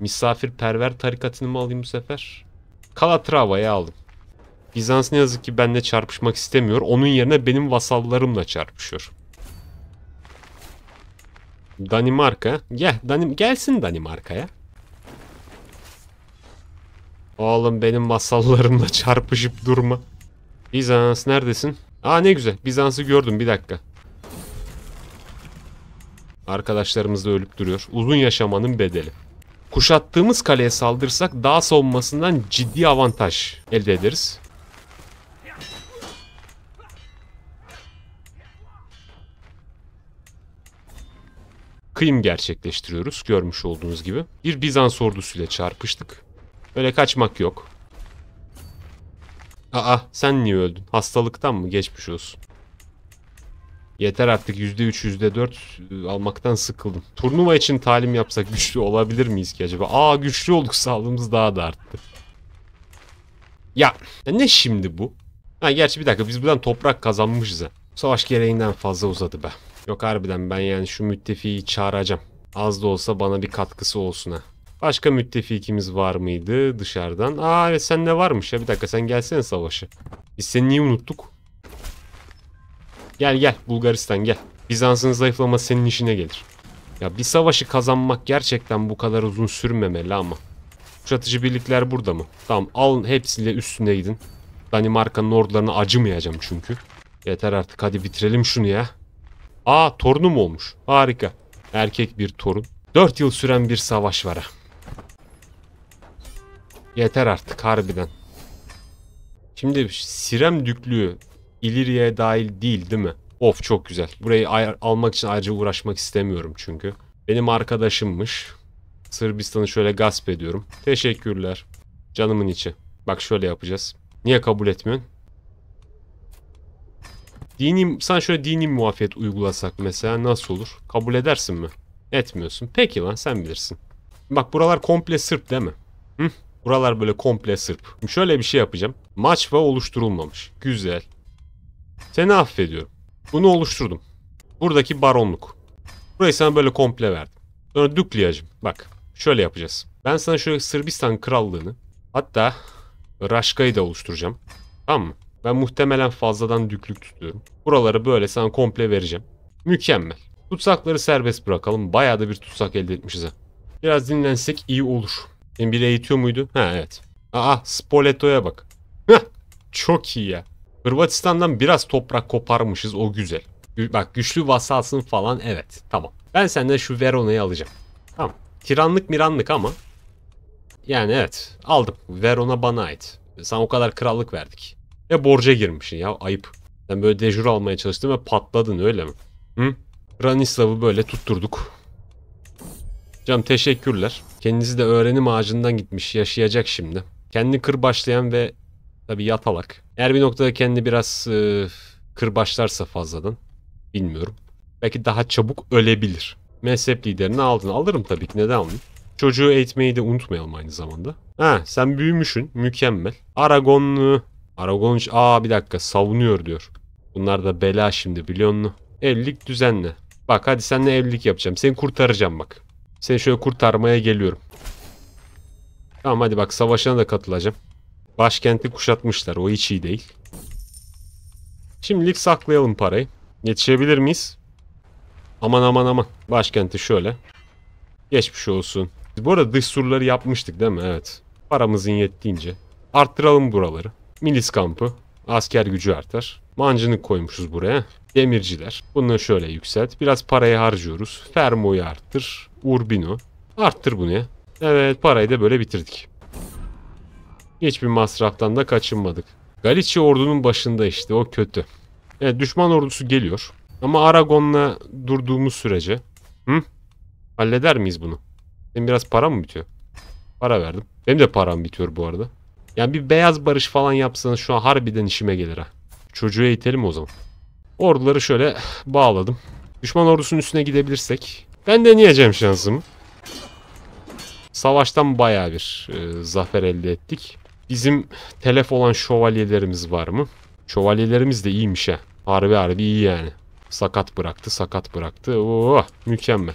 misafirperver tarikatını mı alayım bu sefer? Kalatrava'yı aldım. Bizans ne yazık ki benimle çarpışmak istemiyor. Onun yerine benim vasallarımla çarpışıyor. Danimarka. Gel, Danim gelsin Danimarka'ya. Oğlum benim masallarımla çarpışıp durma. Bizans neredesin? Aa ne güzel. Bizans'ı gördüm bir dakika. Arkadaşlarımız da ölüp duruyor. Uzun yaşamanın bedeli. Kuşattığımız kaleye saldırsak daha savunmasından ciddi avantaj elde ederiz. Kıyım gerçekleştiriyoruz görmüş olduğunuz gibi. Bir Bizans ordusuyla çarpıştık. Öyle kaçmak yok. Aa sen niye öldün? Hastalıktan mı? Geçmiş olsun. Yeter artık %3 %4 e, almaktan sıkıldım. Turnuva için talim yapsak güçlü olabilir miyiz ki acaba? Aa güçlü olduk sağlığımız daha da arttı. Ya ne şimdi bu? Ha gerçi bir dakika biz buradan toprak kazanmışız ha. Savaş gereğinden fazla uzadı be. Yok harbiden ben yani şu müttefiyi çağıracağım. Az da olsa bana bir katkısı olsun ha. Başka müttefikimiz var mıydı dışarıdan? Aa evet sende varmış ya. Bir dakika sen gelsene savaşı. Biz seni niye unuttuk? Gel gel Bulgaristan gel. Bizans'ın zayıflaması senin işine gelir. Ya bir savaşı kazanmak gerçekten bu kadar uzun sürmemeli ama. Kuşatıcı birlikler burada mı? Tamam alın hepsiyle üstüne gidin. Danimarka'nın ordularına acımayacağım çünkü. Yeter artık hadi bitirelim şunu ya. Aa torunum olmuş. Harika. Erkek bir torun. 4 yıl süren bir savaş var ha. Yeter artık harbiden. Şimdi Sirem düklüğü İliriye dahil değil değil mi? Of çok güzel. Burayı almak için ayrıca uğraşmak istemiyorum çünkü. Benim arkadaşımmış. Sırbistan'ı şöyle gasp ediyorum. Teşekkürler. Canımın içi. Bak şöyle yapacağız. Niye kabul etmiyorsun? Dini, sen şöyle dini muafiyet uygulasak mesela nasıl olur? Kabul edersin mi? Etmiyorsun. Peki lan sen bilirsin. Bak buralar komple Sırp değil mi? Buralar böyle komple Sırp. şöyle bir şey yapacağım. Maçva oluşturulmamış. Güzel. Seni affediyorum. Bunu oluşturdum. Buradaki baronluk. Burayı sana böyle komple verdim. Sonra Dükliyacım. Bak şöyle yapacağız. Ben sana şöyle Sırbistan krallığını hatta Raşka'yı da oluşturacağım. Tamam mı? Ben muhtemelen fazladan düklük tutuyorum. Buraları böyle sana komple vereceğim. Mükemmel. Tutsakları serbest bırakalım. Bayağı da bir tutsak elde etmişiz ha. Biraz dinlensek iyi olur. Yani biri eğitiyor muydu? Ha evet. Aa Spoleto'ya bak. Heh, çok iyi ya. Hırvatistan'dan biraz toprak koparmışız o güzel. Bak güçlü vasalsın falan evet tamam. Ben senden şu Verona'yı alacağım. Tamam. Tiranlık miranlık ama. Yani evet aldım. Verona bana ait. Sana o kadar krallık verdik. Ve borca girmişsin ya ayıp. Sen böyle dejur almaya çalıştın ve patladın öyle mi? Hı? Ranislav'ı böyle tutturduk. Hocam teşekkürler. Kendisi de öğrenim ağacından gitmiş. Yaşayacak şimdi. Kendi kırbaçlayan ve tabii yatalak. Eğer bir noktada kendi biraz e, kırbaçlarsa fazladan. Bilmiyorum. Belki daha çabuk ölebilir. Mezhep liderini aldın. Alırım tabii ki. Neden almayayım? Çocuğu eğitmeyi de unutmayalım aynı zamanda. Ha sen büyümüşsün. Mükemmel. Aragonlu. E, Aragon... Aa bir dakika savunuyor diyor. Bunlar da bela şimdi biliyorsun. Evlilik düzenle. Bak hadi seninle evlilik yapacağım. Seni kurtaracağım bak. Seni şöyle kurtarmaya geliyorum. Tamam hadi bak savaşına da katılacağım. Başkenti kuşatmışlar. O hiç iyi değil. Şimdilik saklayalım parayı. Yetişebilir miyiz? Aman aman aman. Başkenti şöyle. Geçmiş olsun. Biz bu arada dış surları yapmıştık değil mi? Evet. Paramızın yettiğince. Arttıralım buraları. Milis kampı. Asker gücü artar. Mancınık koymuşuz buraya. Demirciler. Bunu şöyle yükselt. Biraz parayı harcıyoruz. Fermo'yu arttır. Urbino. Arttır bunu ya. Evet parayı da böyle bitirdik. Hiçbir masraftan da kaçınmadık. Galicia ordunun başında işte o kötü. Evet düşman ordusu geliyor. Ama Aragon'la durduğumuz sürece. Hı? Halleder miyiz bunu? Benim biraz para mı bitiyor? Para verdim. Benim de param bitiyor bu arada. Yani bir beyaz barış falan yapsanız şu an harbiden işime gelir ha. Çocuğu eğitelim o zaman. Orduları şöyle bağladım. Düşman ordusunun üstüne gidebilirsek. Ben deneyeceğim şansımı. Savaştan baya bir e, zafer elde ettik. Bizim telef olan şövalyelerimiz var mı? Şövalyelerimiz de iyiymiş ha. Harbi harbi iyi yani. Sakat bıraktı, sakat bıraktı. Oo, mükemmel.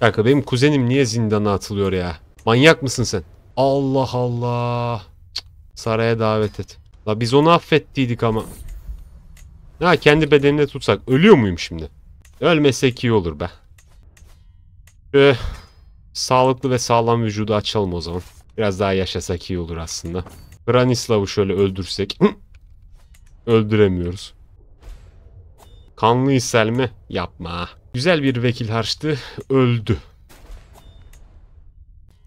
Kanka benim kuzenim niye zindana atılıyor ya? Manyak mısın sen? Allah Allah. Cık, saraya davet et. La biz onu affettiydik ama. Ha kendi bedeninde tutsak. Ölüyor muyum şimdi? Ölmesek iyi olur be. Şöyle sağlıklı ve sağlam vücudu açalım o zaman. Biraz daha yaşasak iyi olur aslında. Branislav'ı şöyle öldürsek. Öldüremiyoruz. Kanlı iselme yapma. Güzel bir vekil harçtı. Öldü.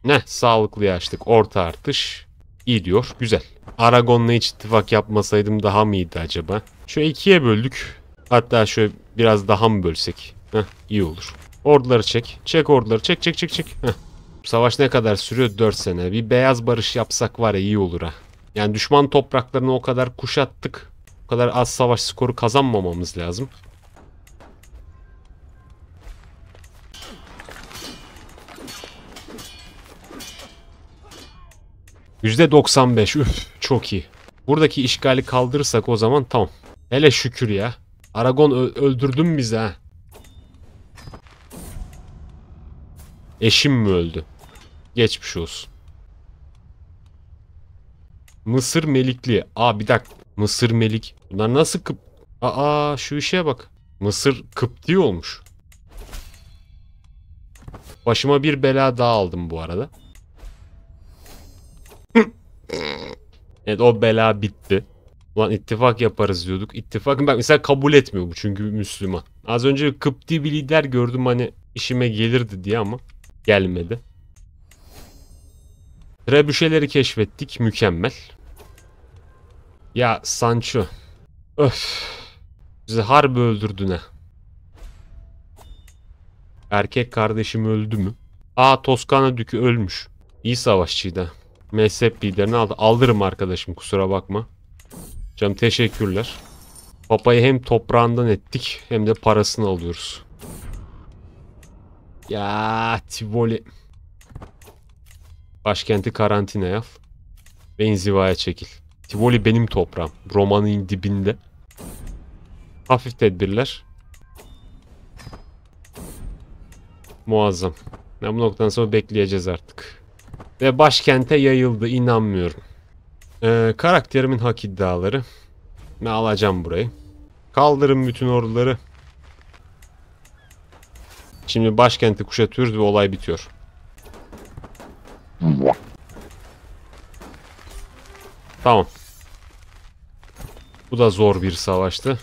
Ne sağlıklı yaştık. Orta artış. İyi diyor. Güzel. Aragon'la hiç ittifak yapmasaydım daha mı iyiydi acaba? Şöyle ikiye böldük. Hatta şöyle biraz daha mı bölsek? Heh, iyi olur. Orduları çek. Çek orduları. Çek çek çek çek. Heh. Savaş ne kadar sürüyor? 4 sene. Bir beyaz barış yapsak var ya iyi olur ha. Yani düşman topraklarını o kadar kuşattık. O kadar az savaş skoru kazanmamamız lazım. %95 çok iyi. Buradaki işgali kaldırırsak o zaman tamam. Hele şükür ya. Aragon öldürdün bizi ha. Eşim mi öldü? Geçmiş olsun. Mısır Melikli. Aa bir dakika. Mısır Melik. Bunlar nasıl kıp... Aa şu işe bak. Mısır kıpti olmuş. Başıma bir bela daha aldım bu arada. Evet o bela bitti. Ulan ittifak yaparız diyorduk. İttifak bak mesela kabul etmiyor bu çünkü Müslüman. Az önce Kıpti bir lider gördüm hani işime gelirdi diye ama gelmedi. Trebüşeleri keşfettik. Mükemmel. Ya Sancho. Öf. Bizi harbi öldürdün ha. Erkek kardeşim öldü mü? Aa Toskana Dükü ölmüş. İyi savaşçıydı ha. Mezhep liderini aldı. Aldırım arkadaşım kusura bakma. Canım teşekkürler. Papayı hem toprağından ettik hem de parasını alıyoruz. Ya Tivoli. Başkenti karantinaya al. Ve inzivaya çekil. Tivoli benim toprağım. Roma'nın dibinde. Hafif tedbirler. Muazzam. Ya bu noktadan sonra bekleyeceğiz artık. Ve başkente yayıldı inanmıyorum. Ee, karakterimin hak iddiaları. Ben alacağım burayı. Kaldırın bütün orduları. Şimdi başkenti kuşatıyoruz ve olay bitiyor. Tamam. Bu da zor bir savaştı.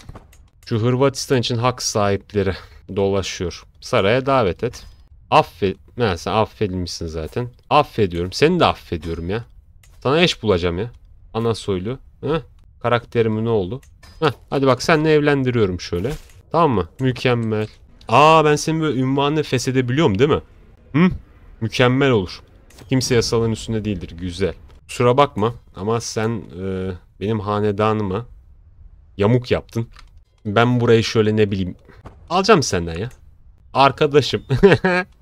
Şu Hırvatistan için hak sahipleri dolaşıyor. Saraya davet et. Affet, ne sen affedilmişsin zaten. Affediyorum. Seni de affediyorum ya. Sana eş bulacağım ya. Ana soylu. Heh. ne oldu? Heh. Hadi bak senle evlendiriyorum şöyle. Tamam mı? Mükemmel. Aa ben senin böyle ünvanını feshedebiliyorum değil mi? Hı? Mükemmel olur. Kimse yasaların üstünde değildir. Güzel. Kusura bakma ama sen e, benim hanedanıma yamuk yaptın. Ben burayı şöyle ne bileyim. Alacağım senden ya. Arkadaşım.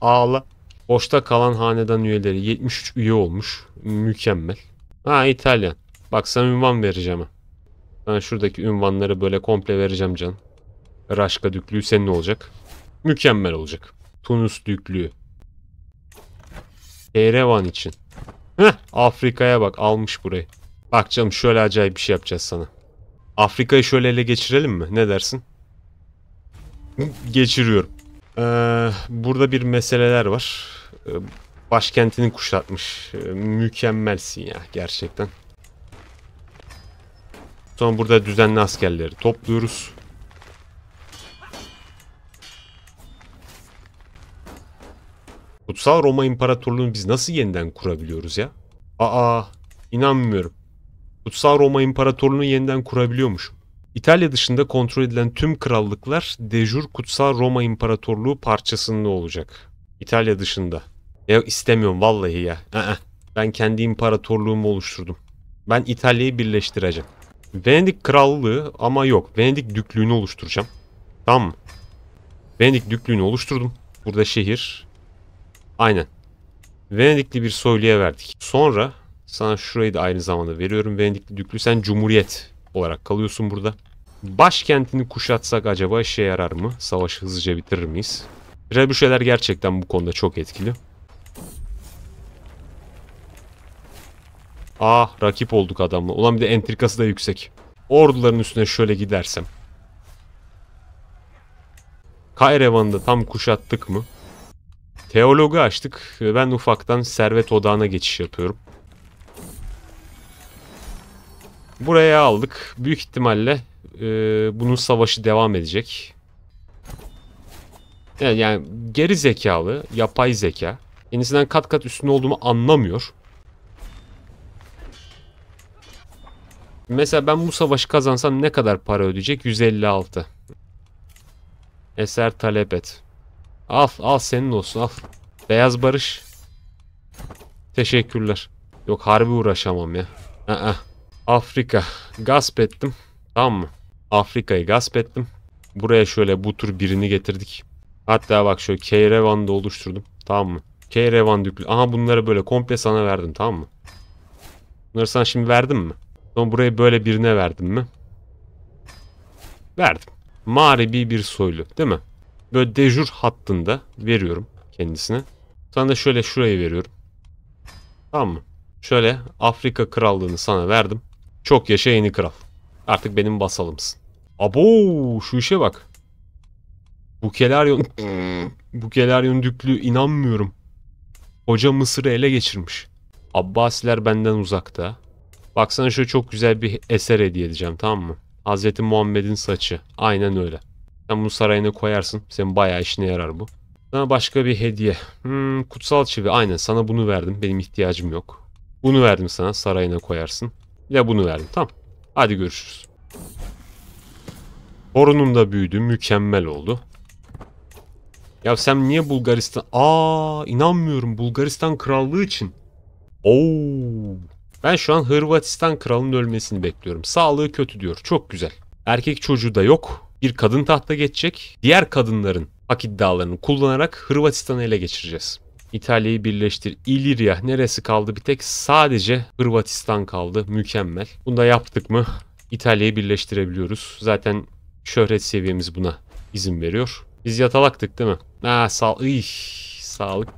Ağla. Boşta kalan hanedan üyeleri 73 üye olmuş. Mükemmel. Ha İtalyan. Bak sana ünvan vereceğim ha. Ben şuradaki ünvanları böyle komple vereceğim can. Raşka düklüğü ne olacak. Mükemmel olacak. Tunus düklüğü. Erevan için. Heh Afrika'ya bak almış burayı. Bak canım şöyle acayip bir şey yapacağız sana. Afrika'yı şöyle ele geçirelim mi? Ne dersin? Geçiriyorum. Ee, burada bir meseleler var. Ee, başkentini kuşatmış. Ee, mükemmelsin ya gerçekten. Sonra burada düzenli askerleri topluyoruz. Kutsal Roma İmparatorluğu'nu biz nasıl yeniden kurabiliyoruz ya? Aa inanmıyorum. Kutsal Roma İmparatorluğu'nu yeniden kurabiliyormuş. İtalya dışında kontrol edilen tüm krallıklar dejur Kutsal Roma İmparatorluğu parçasında olacak. İtalya dışında. Ya istemiyorum vallahi ya. Aa, ben kendi imparatorluğumu oluşturdum. Ben İtalya'yı birleştireceğim. Venedik Krallığı ama yok. Venedik Düklüğü'nü oluşturacağım. Tamam mı? Venedik Düklüğü'nü oluşturdum. Burada şehir. Aynen. Venedikli bir soyluya verdik. Sonra sana şurayı da aynı zamanda veriyorum. Venedikli Düklü sen Cumhuriyet olarak kalıyorsun burada. Başkentini kuşatsak acaba işe yarar mı? Savaşı hızlıca bitirir miyiz? Rebüşeler gerçekten bu konuda çok etkili. Aa ah, rakip olduk adamla. Ulan bir de entrikası da yüksek. Orduların üstüne şöyle gidersem. Kayrevan'ı da tam kuşattık mı? Teologu açtık ve ben ufaktan servet odağına geçiş yapıyorum. Buraya aldık. Büyük ihtimalle e, bunun savaşı devam edecek. Yani, yani geri zekalı, yapay zeka. Kendisinden kat kat üstün olduğumu anlamıyor. Mesela ben bu savaşı kazansam ne kadar para ödeyecek? 156. Eser talep et. Al, al senin olsun al. Beyaz barış. Teşekkürler. Yok harbi uğraşamam ya. Aa, Afrika. Gasp ettim. Tamam mı? Afrika'yı gasp ettim. Buraya şöyle bu tür birini getirdik. Hatta bak şöyle k da oluşturdum. Tamam mı? k düklü. yüklü. Aha bunları böyle komple sana verdim tamam mı? Bunları sana şimdi verdim mi? Sonra burayı böyle birine verdim mi? Verdim. Maribi bir soylu değil mi? Böyle dejur hattında veriyorum kendisine. Sana da şöyle şurayı veriyorum. Tamam mı? Şöyle Afrika krallığını sana verdim. Çok yaşa yeni kral. Artık benim basalımsın. Abo şu işe bak. Bukeleryum Bukeleryum düklü inanmıyorum. Hoca Mısır'ı ele geçirmiş. Abbasiler benden uzakta. Baksana şöyle çok güzel bir eser hediye edeceğim tamam mı? Hazreti Muhammed'in saçı. Aynen öyle. Sen bunu sarayına koyarsın. Senin bayağı işine yarar bu. Sana başka bir hediye. Hmm, kutsal çivi. Aynen sana bunu verdim. Benim ihtiyacım yok. Bunu verdim sana sarayına koyarsın. Ya bunu verdim. Tamam. Hadi görüşürüz. Torunum da büyüdü. Mükemmel oldu. Ya sen niye Bulgaristan... Aa inanmıyorum. Bulgaristan krallığı için. Oo. Ben şu an Hırvatistan kralının ölmesini bekliyorum. Sağlığı kötü diyor. Çok güzel. Erkek çocuğu da yok. Bir kadın tahta geçecek. Diğer kadınların hak iddialarını kullanarak Hırvatistan'ı ele geçireceğiz. İtalya'yı birleştir. İlirya neresi kaldı bir tek? Sadece Hırvatistan kaldı. Mükemmel. Bunu da yaptık mı İtalya'yı birleştirebiliyoruz. Zaten şöhret seviyemiz buna izin veriyor. Biz yatalaktık değil mi? Ha sağ Iy, sağlık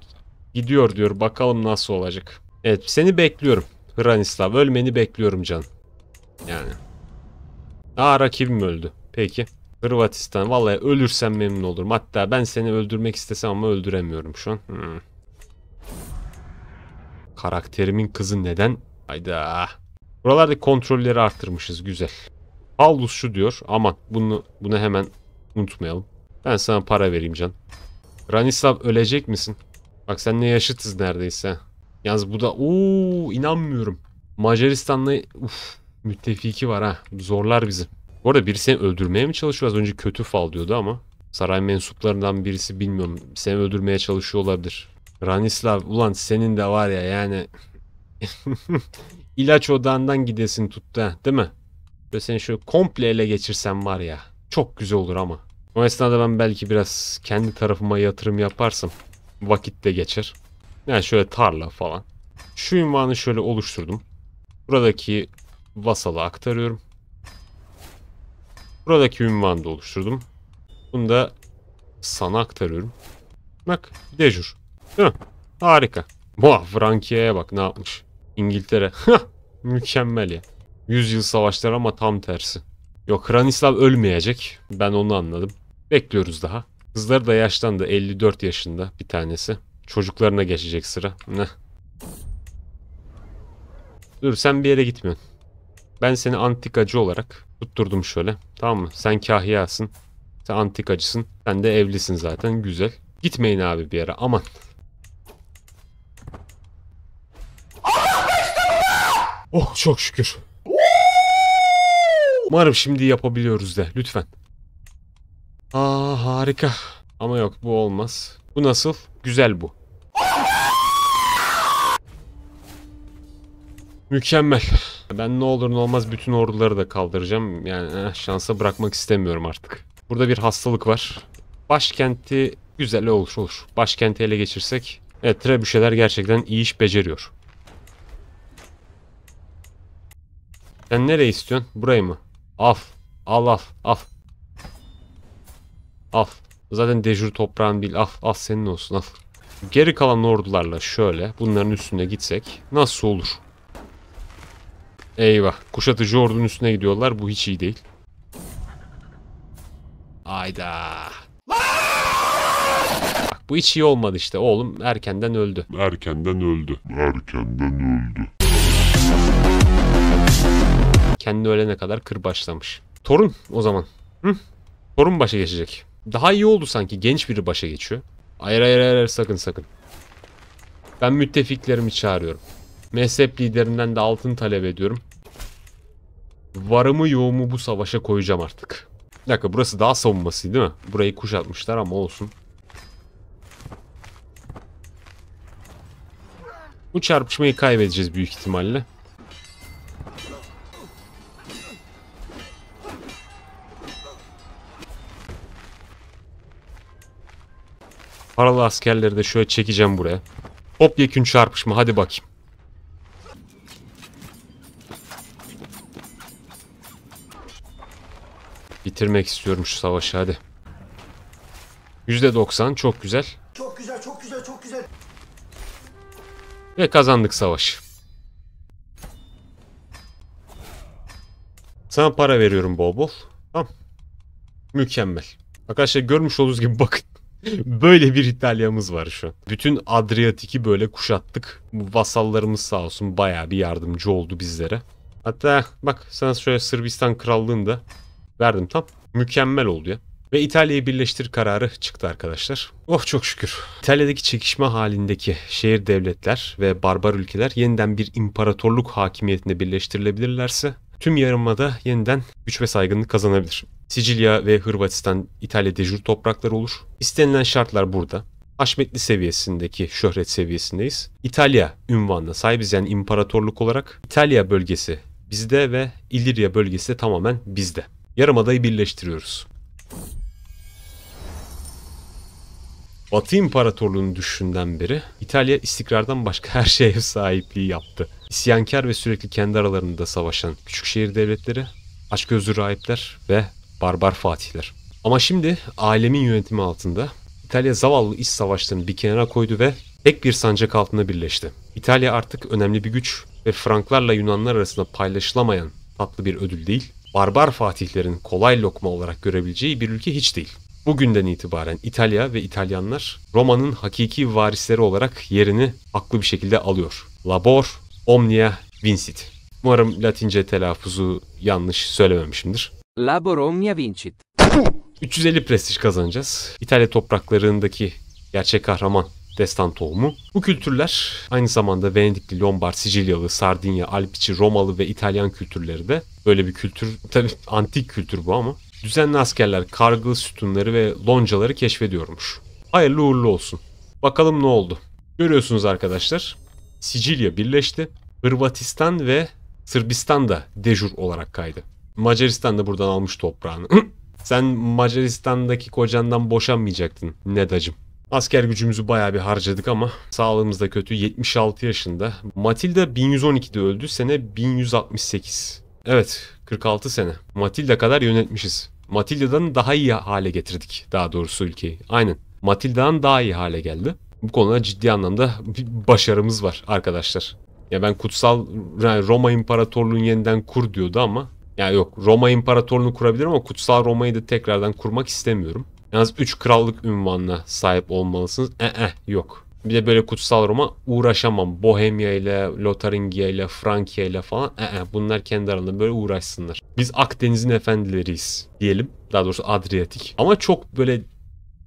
gidiyor diyor. Bakalım nasıl olacak. Evet seni bekliyorum. Hranislav ölmeni bekliyorum can. Yani. Aa rakibim öldü. Peki. Hırvatistan. Vallahi ölürsem memnun olurum. Hatta ben seni öldürmek istesem ama öldüremiyorum şu an. Hmm. Karakterimin kızı neden? Hayda. Buralarda kontrolleri arttırmışız güzel. Paulus şu diyor. Aman bunu, bunu hemen unutmayalım. Ben sana para vereyim can. Ranislav ölecek misin? Bak seninle yaşıtız neredeyse. Yalnız bu da ooo inanmıyorum. Macaristanlı uf, müttefiki var ha. Zorlar bizi. Bu arada biri seni öldürmeye mi çalışıyor? Az önce kötü fal diyordu ama. Saray mensuplarından birisi bilmiyorum. Seni öldürmeye çalışıyor olabilir. Ranislav ulan senin de var ya yani ilaç odağından gidesin tuttu değil mi? Böyle seni şöyle komple ele geçirsem var ya çok güzel olur ama. O esnada ben belki biraz kendi tarafıma yatırım yaparsam vakit de geçer. Yani şöyle tarla falan. Şu ünvanı şöyle oluşturdum. Buradaki vasalı aktarıyorum. Buradaki ünvanı da oluşturdum. Bunu da sana aktarıyorum. Bak dejur. Değil mi? Harika. Boah Frankiya'ya bak ne yapmış. İngiltere. Mükemmel ya. Yüzyıl savaşları ama tam tersi. Yok Kranislav ölmeyecek. Ben onu anladım. Bekliyoruz daha. Kızları da yaşlandı. 54 yaşında bir tanesi. Çocuklarına geçecek sıra. Ne? Dur sen bir yere gitmiyorsun. Ben seni antikacı olarak tutturdum şöyle. Tamam mı? Sen kahyasın. Sen antikacısın. Sen de evlisin zaten. Güzel. Gitmeyin abi bir yere. Aman. Oh çok şükür. Umarım şimdi yapabiliyoruz de lütfen. Aa harika. Ama yok bu olmaz. Bu nasıl? Güzel bu. Mükemmel. Ben ne olur ne olmaz bütün orduları da kaldıracağım. Yani eh, şansa bırakmak istemiyorum artık. Burada bir hastalık var. Başkenti güzel olur olur. Başkenti ele geçirsek. Evet Trebüşeler gerçekten iyi iş beceriyor. Sen nereye istiyorsun? Burayı mı? Af. Al af. Af. Af. Zaten dejur toprağın değil. Af. Af senin olsun. Af. Geri kalan ordularla şöyle bunların üstüne gitsek nasıl olur? Eyvah. Kuşatıcı ordunun üstüne gidiyorlar. Bu hiç iyi değil. Ayda. Bak bu hiç iyi olmadı işte. Oğlum erkenden öldü. Erkenden öldü. Erkenden öldü. Kendi ölene kadar kırbaçlamış. Torun o zaman. Hı? Torun başa geçecek. Daha iyi oldu sanki. Genç biri başa geçiyor. Hayır hayır hayır sakın sakın. Ben müttefiklerimi çağırıyorum. Mezhep liderinden de altın talep ediyorum. Varımı yoğumu bu savaşa koyacağım artık. Bir dakika burası daha savunması değil mi? Burayı kuşatmışlar ama olsun. Bu çarpışmayı kaybedeceğiz büyük ihtimalle. paralı askerleri de şöyle çekeceğim buraya. Hop yekün çarpışma hadi bakayım. Bitirmek istiyorum şu savaşı hadi. %90 çok güzel. Çok güzel çok güzel çok güzel. Ve kazandık savaşı. Sana para veriyorum bol bol. Tamam. Mükemmel. Arkadaşlar görmüş olduğunuz gibi bakın böyle bir İtalya'mız var şu Bütün Adriyatik'i böyle kuşattık. Vasallarımız sağ olsun bayağı bir yardımcı oldu bizlere. Hatta bak sana şöyle Sırbistan Krallığını da verdim tam. Mükemmel oldu ya. Ve İtalya'yı birleştir kararı çıktı arkadaşlar. Oh çok şükür. İtalya'daki çekişme halindeki şehir devletler ve barbar ülkeler yeniden bir imparatorluk hakimiyetine birleştirilebilirlerse tüm yarımada yeniden güç ve saygınlık kazanabilir. Sicilya ve Hırvatistan İtalya dejur toprakları olur. İstenilen şartlar burada. Haşmetli seviyesindeki şöhret seviyesindeyiz. İtalya ünvanına sahibiz yani imparatorluk olarak. İtalya bölgesi bizde ve İlirya bölgesi de tamamen bizde. Yarımadayı birleştiriyoruz. Batı İmparatorluğu'nun düşünden beri İtalya istikrardan başka her şeye ev sahipliği yaptı. İsyankar ve sürekli kendi aralarında savaşan küçük şehir devletleri, açgözlü rahipler ve barbar fatihler. Ama şimdi alemin yönetimi altında İtalya zavallı iç savaşlarını bir kenara koydu ve tek bir sancak altında birleşti. İtalya artık önemli bir güç ve Franklarla Yunanlar arasında paylaşılamayan tatlı bir ödül değil, barbar fatihlerin kolay lokma olarak görebileceği bir ülke hiç değil. Bugünden itibaren İtalya ve İtalyanlar Roma'nın hakiki varisleri olarak yerini haklı bir şekilde alıyor. Labor omnia vincit. Umarım Latince telaffuzu yanlış söylememişimdir. Labor vincit. 350 prestij kazanacağız. İtalya topraklarındaki gerçek kahraman destan tohumu. Bu kültürler aynı zamanda Venedikli, Lombard, Sicilyalı, Sardinya, Alpici, Romalı ve İtalyan kültürleri de böyle bir kültür. tabi antik kültür bu ama. Düzenli askerler kargılı sütunları ve loncaları keşfediyormuş. Hayırlı uğurlu olsun. Bakalım ne oldu. Görüyorsunuz arkadaşlar. Sicilya birleşti. Hırvatistan ve Sırbistan da dejur olarak kaydı. Macaristan da buradan almış toprağını. Sen Macaristan'daki kocandan boşanmayacaktın Nedacım. Asker gücümüzü bayağı bir harcadık ama sağlığımız da kötü. 76 yaşında. Matilda 1112'de öldü. Sene 1168. Evet 46 sene. Matilda kadar yönetmişiz. Matilda'dan daha iyi hale getirdik daha doğrusu ülkeyi. Aynen. Matilda'dan daha iyi hale geldi. Bu konuda ciddi anlamda bir başarımız var arkadaşlar. Ya ben kutsal yani Roma İmparatorluğu'nu yeniden kur diyordu ama yani yok Roma İmparatorluğunu kurabilirim ama Kutsal Roma'yı da tekrardan kurmak istemiyorum. En az 3 krallık ünvanına sahip olmalısınız. E -e, yok. Bir de böyle Kutsal Roma uğraşamam. Bohemya ile, Lotharingia ile, Frankia ile falan. E -e, bunlar kendi aralarında böyle uğraşsınlar. Biz Akdeniz'in efendileriyiz diyelim. Daha doğrusu Adriyatik. Ama çok böyle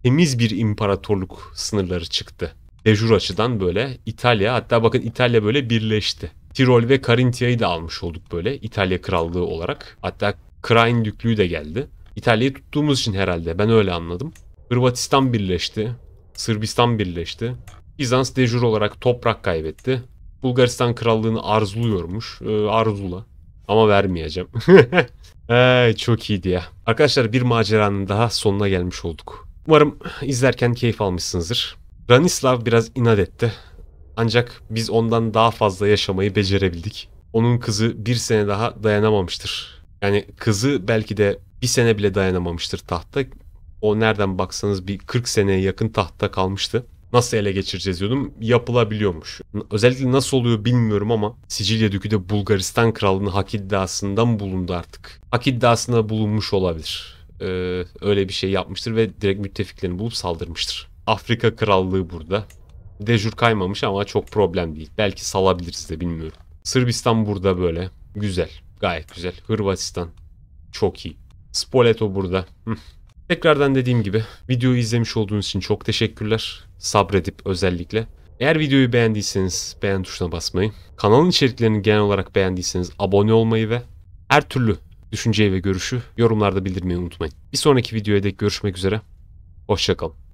temiz bir imparatorluk sınırları çıktı. Dejur açıdan böyle İtalya hatta bakın İtalya böyle birleşti. Tirol ve Karintia'yı da almış olduk böyle İtalya Krallığı olarak. Hatta Krain Düklüğü de geldi. İtalya'yı tuttuğumuz için herhalde ben öyle anladım. Hırvatistan birleşti. Sırbistan birleşti. Bizans dejur olarak toprak kaybetti. Bulgaristan krallığını arzuluyormuş. Ee, arzula. Ama vermeyeceğim. ee, çok iyiydi ya. Arkadaşlar bir maceranın daha sonuna gelmiş olduk. Umarım izlerken keyif almışsınızdır. Ranislav biraz inat etti. Ancak biz ondan daha fazla yaşamayı becerebildik. Onun kızı bir sene daha dayanamamıştır. Yani kızı belki de bir sene bile dayanamamıştır tahtta. O nereden baksanız bir 40 seneye yakın tahtta kalmıştı. Nasıl ele geçireceğiz diyordum. Yapılabiliyormuş. Özellikle nasıl oluyor bilmiyorum ama Sicilya Dükü de Bulgaristan Krallığı'nın hak iddiasından bulundu artık. Hak iddiasına bulunmuş olabilir. Ee, öyle bir şey yapmıştır ve direkt müttefiklerini bulup saldırmıştır. Afrika Krallığı burada. Dejur kaymamış ama çok problem değil. Belki salabiliriz de bilmiyorum. Sırbistan burada böyle. Güzel. Gayet güzel. Hırvatistan. Çok iyi. Spoleto burada. Tekrardan dediğim gibi videoyu izlemiş olduğunuz için çok teşekkürler. Sabredip özellikle. Eğer videoyu beğendiyseniz beğen tuşuna basmayı, kanalın içeriklerini genel olarak beğendiyseniz abone olmayı ve her türlü düşünceyi ve görüşü yorumlarda bildirmeyi unutmayın. Bir sonraki videoya dek görüşmek üzere. Hoşçakalın.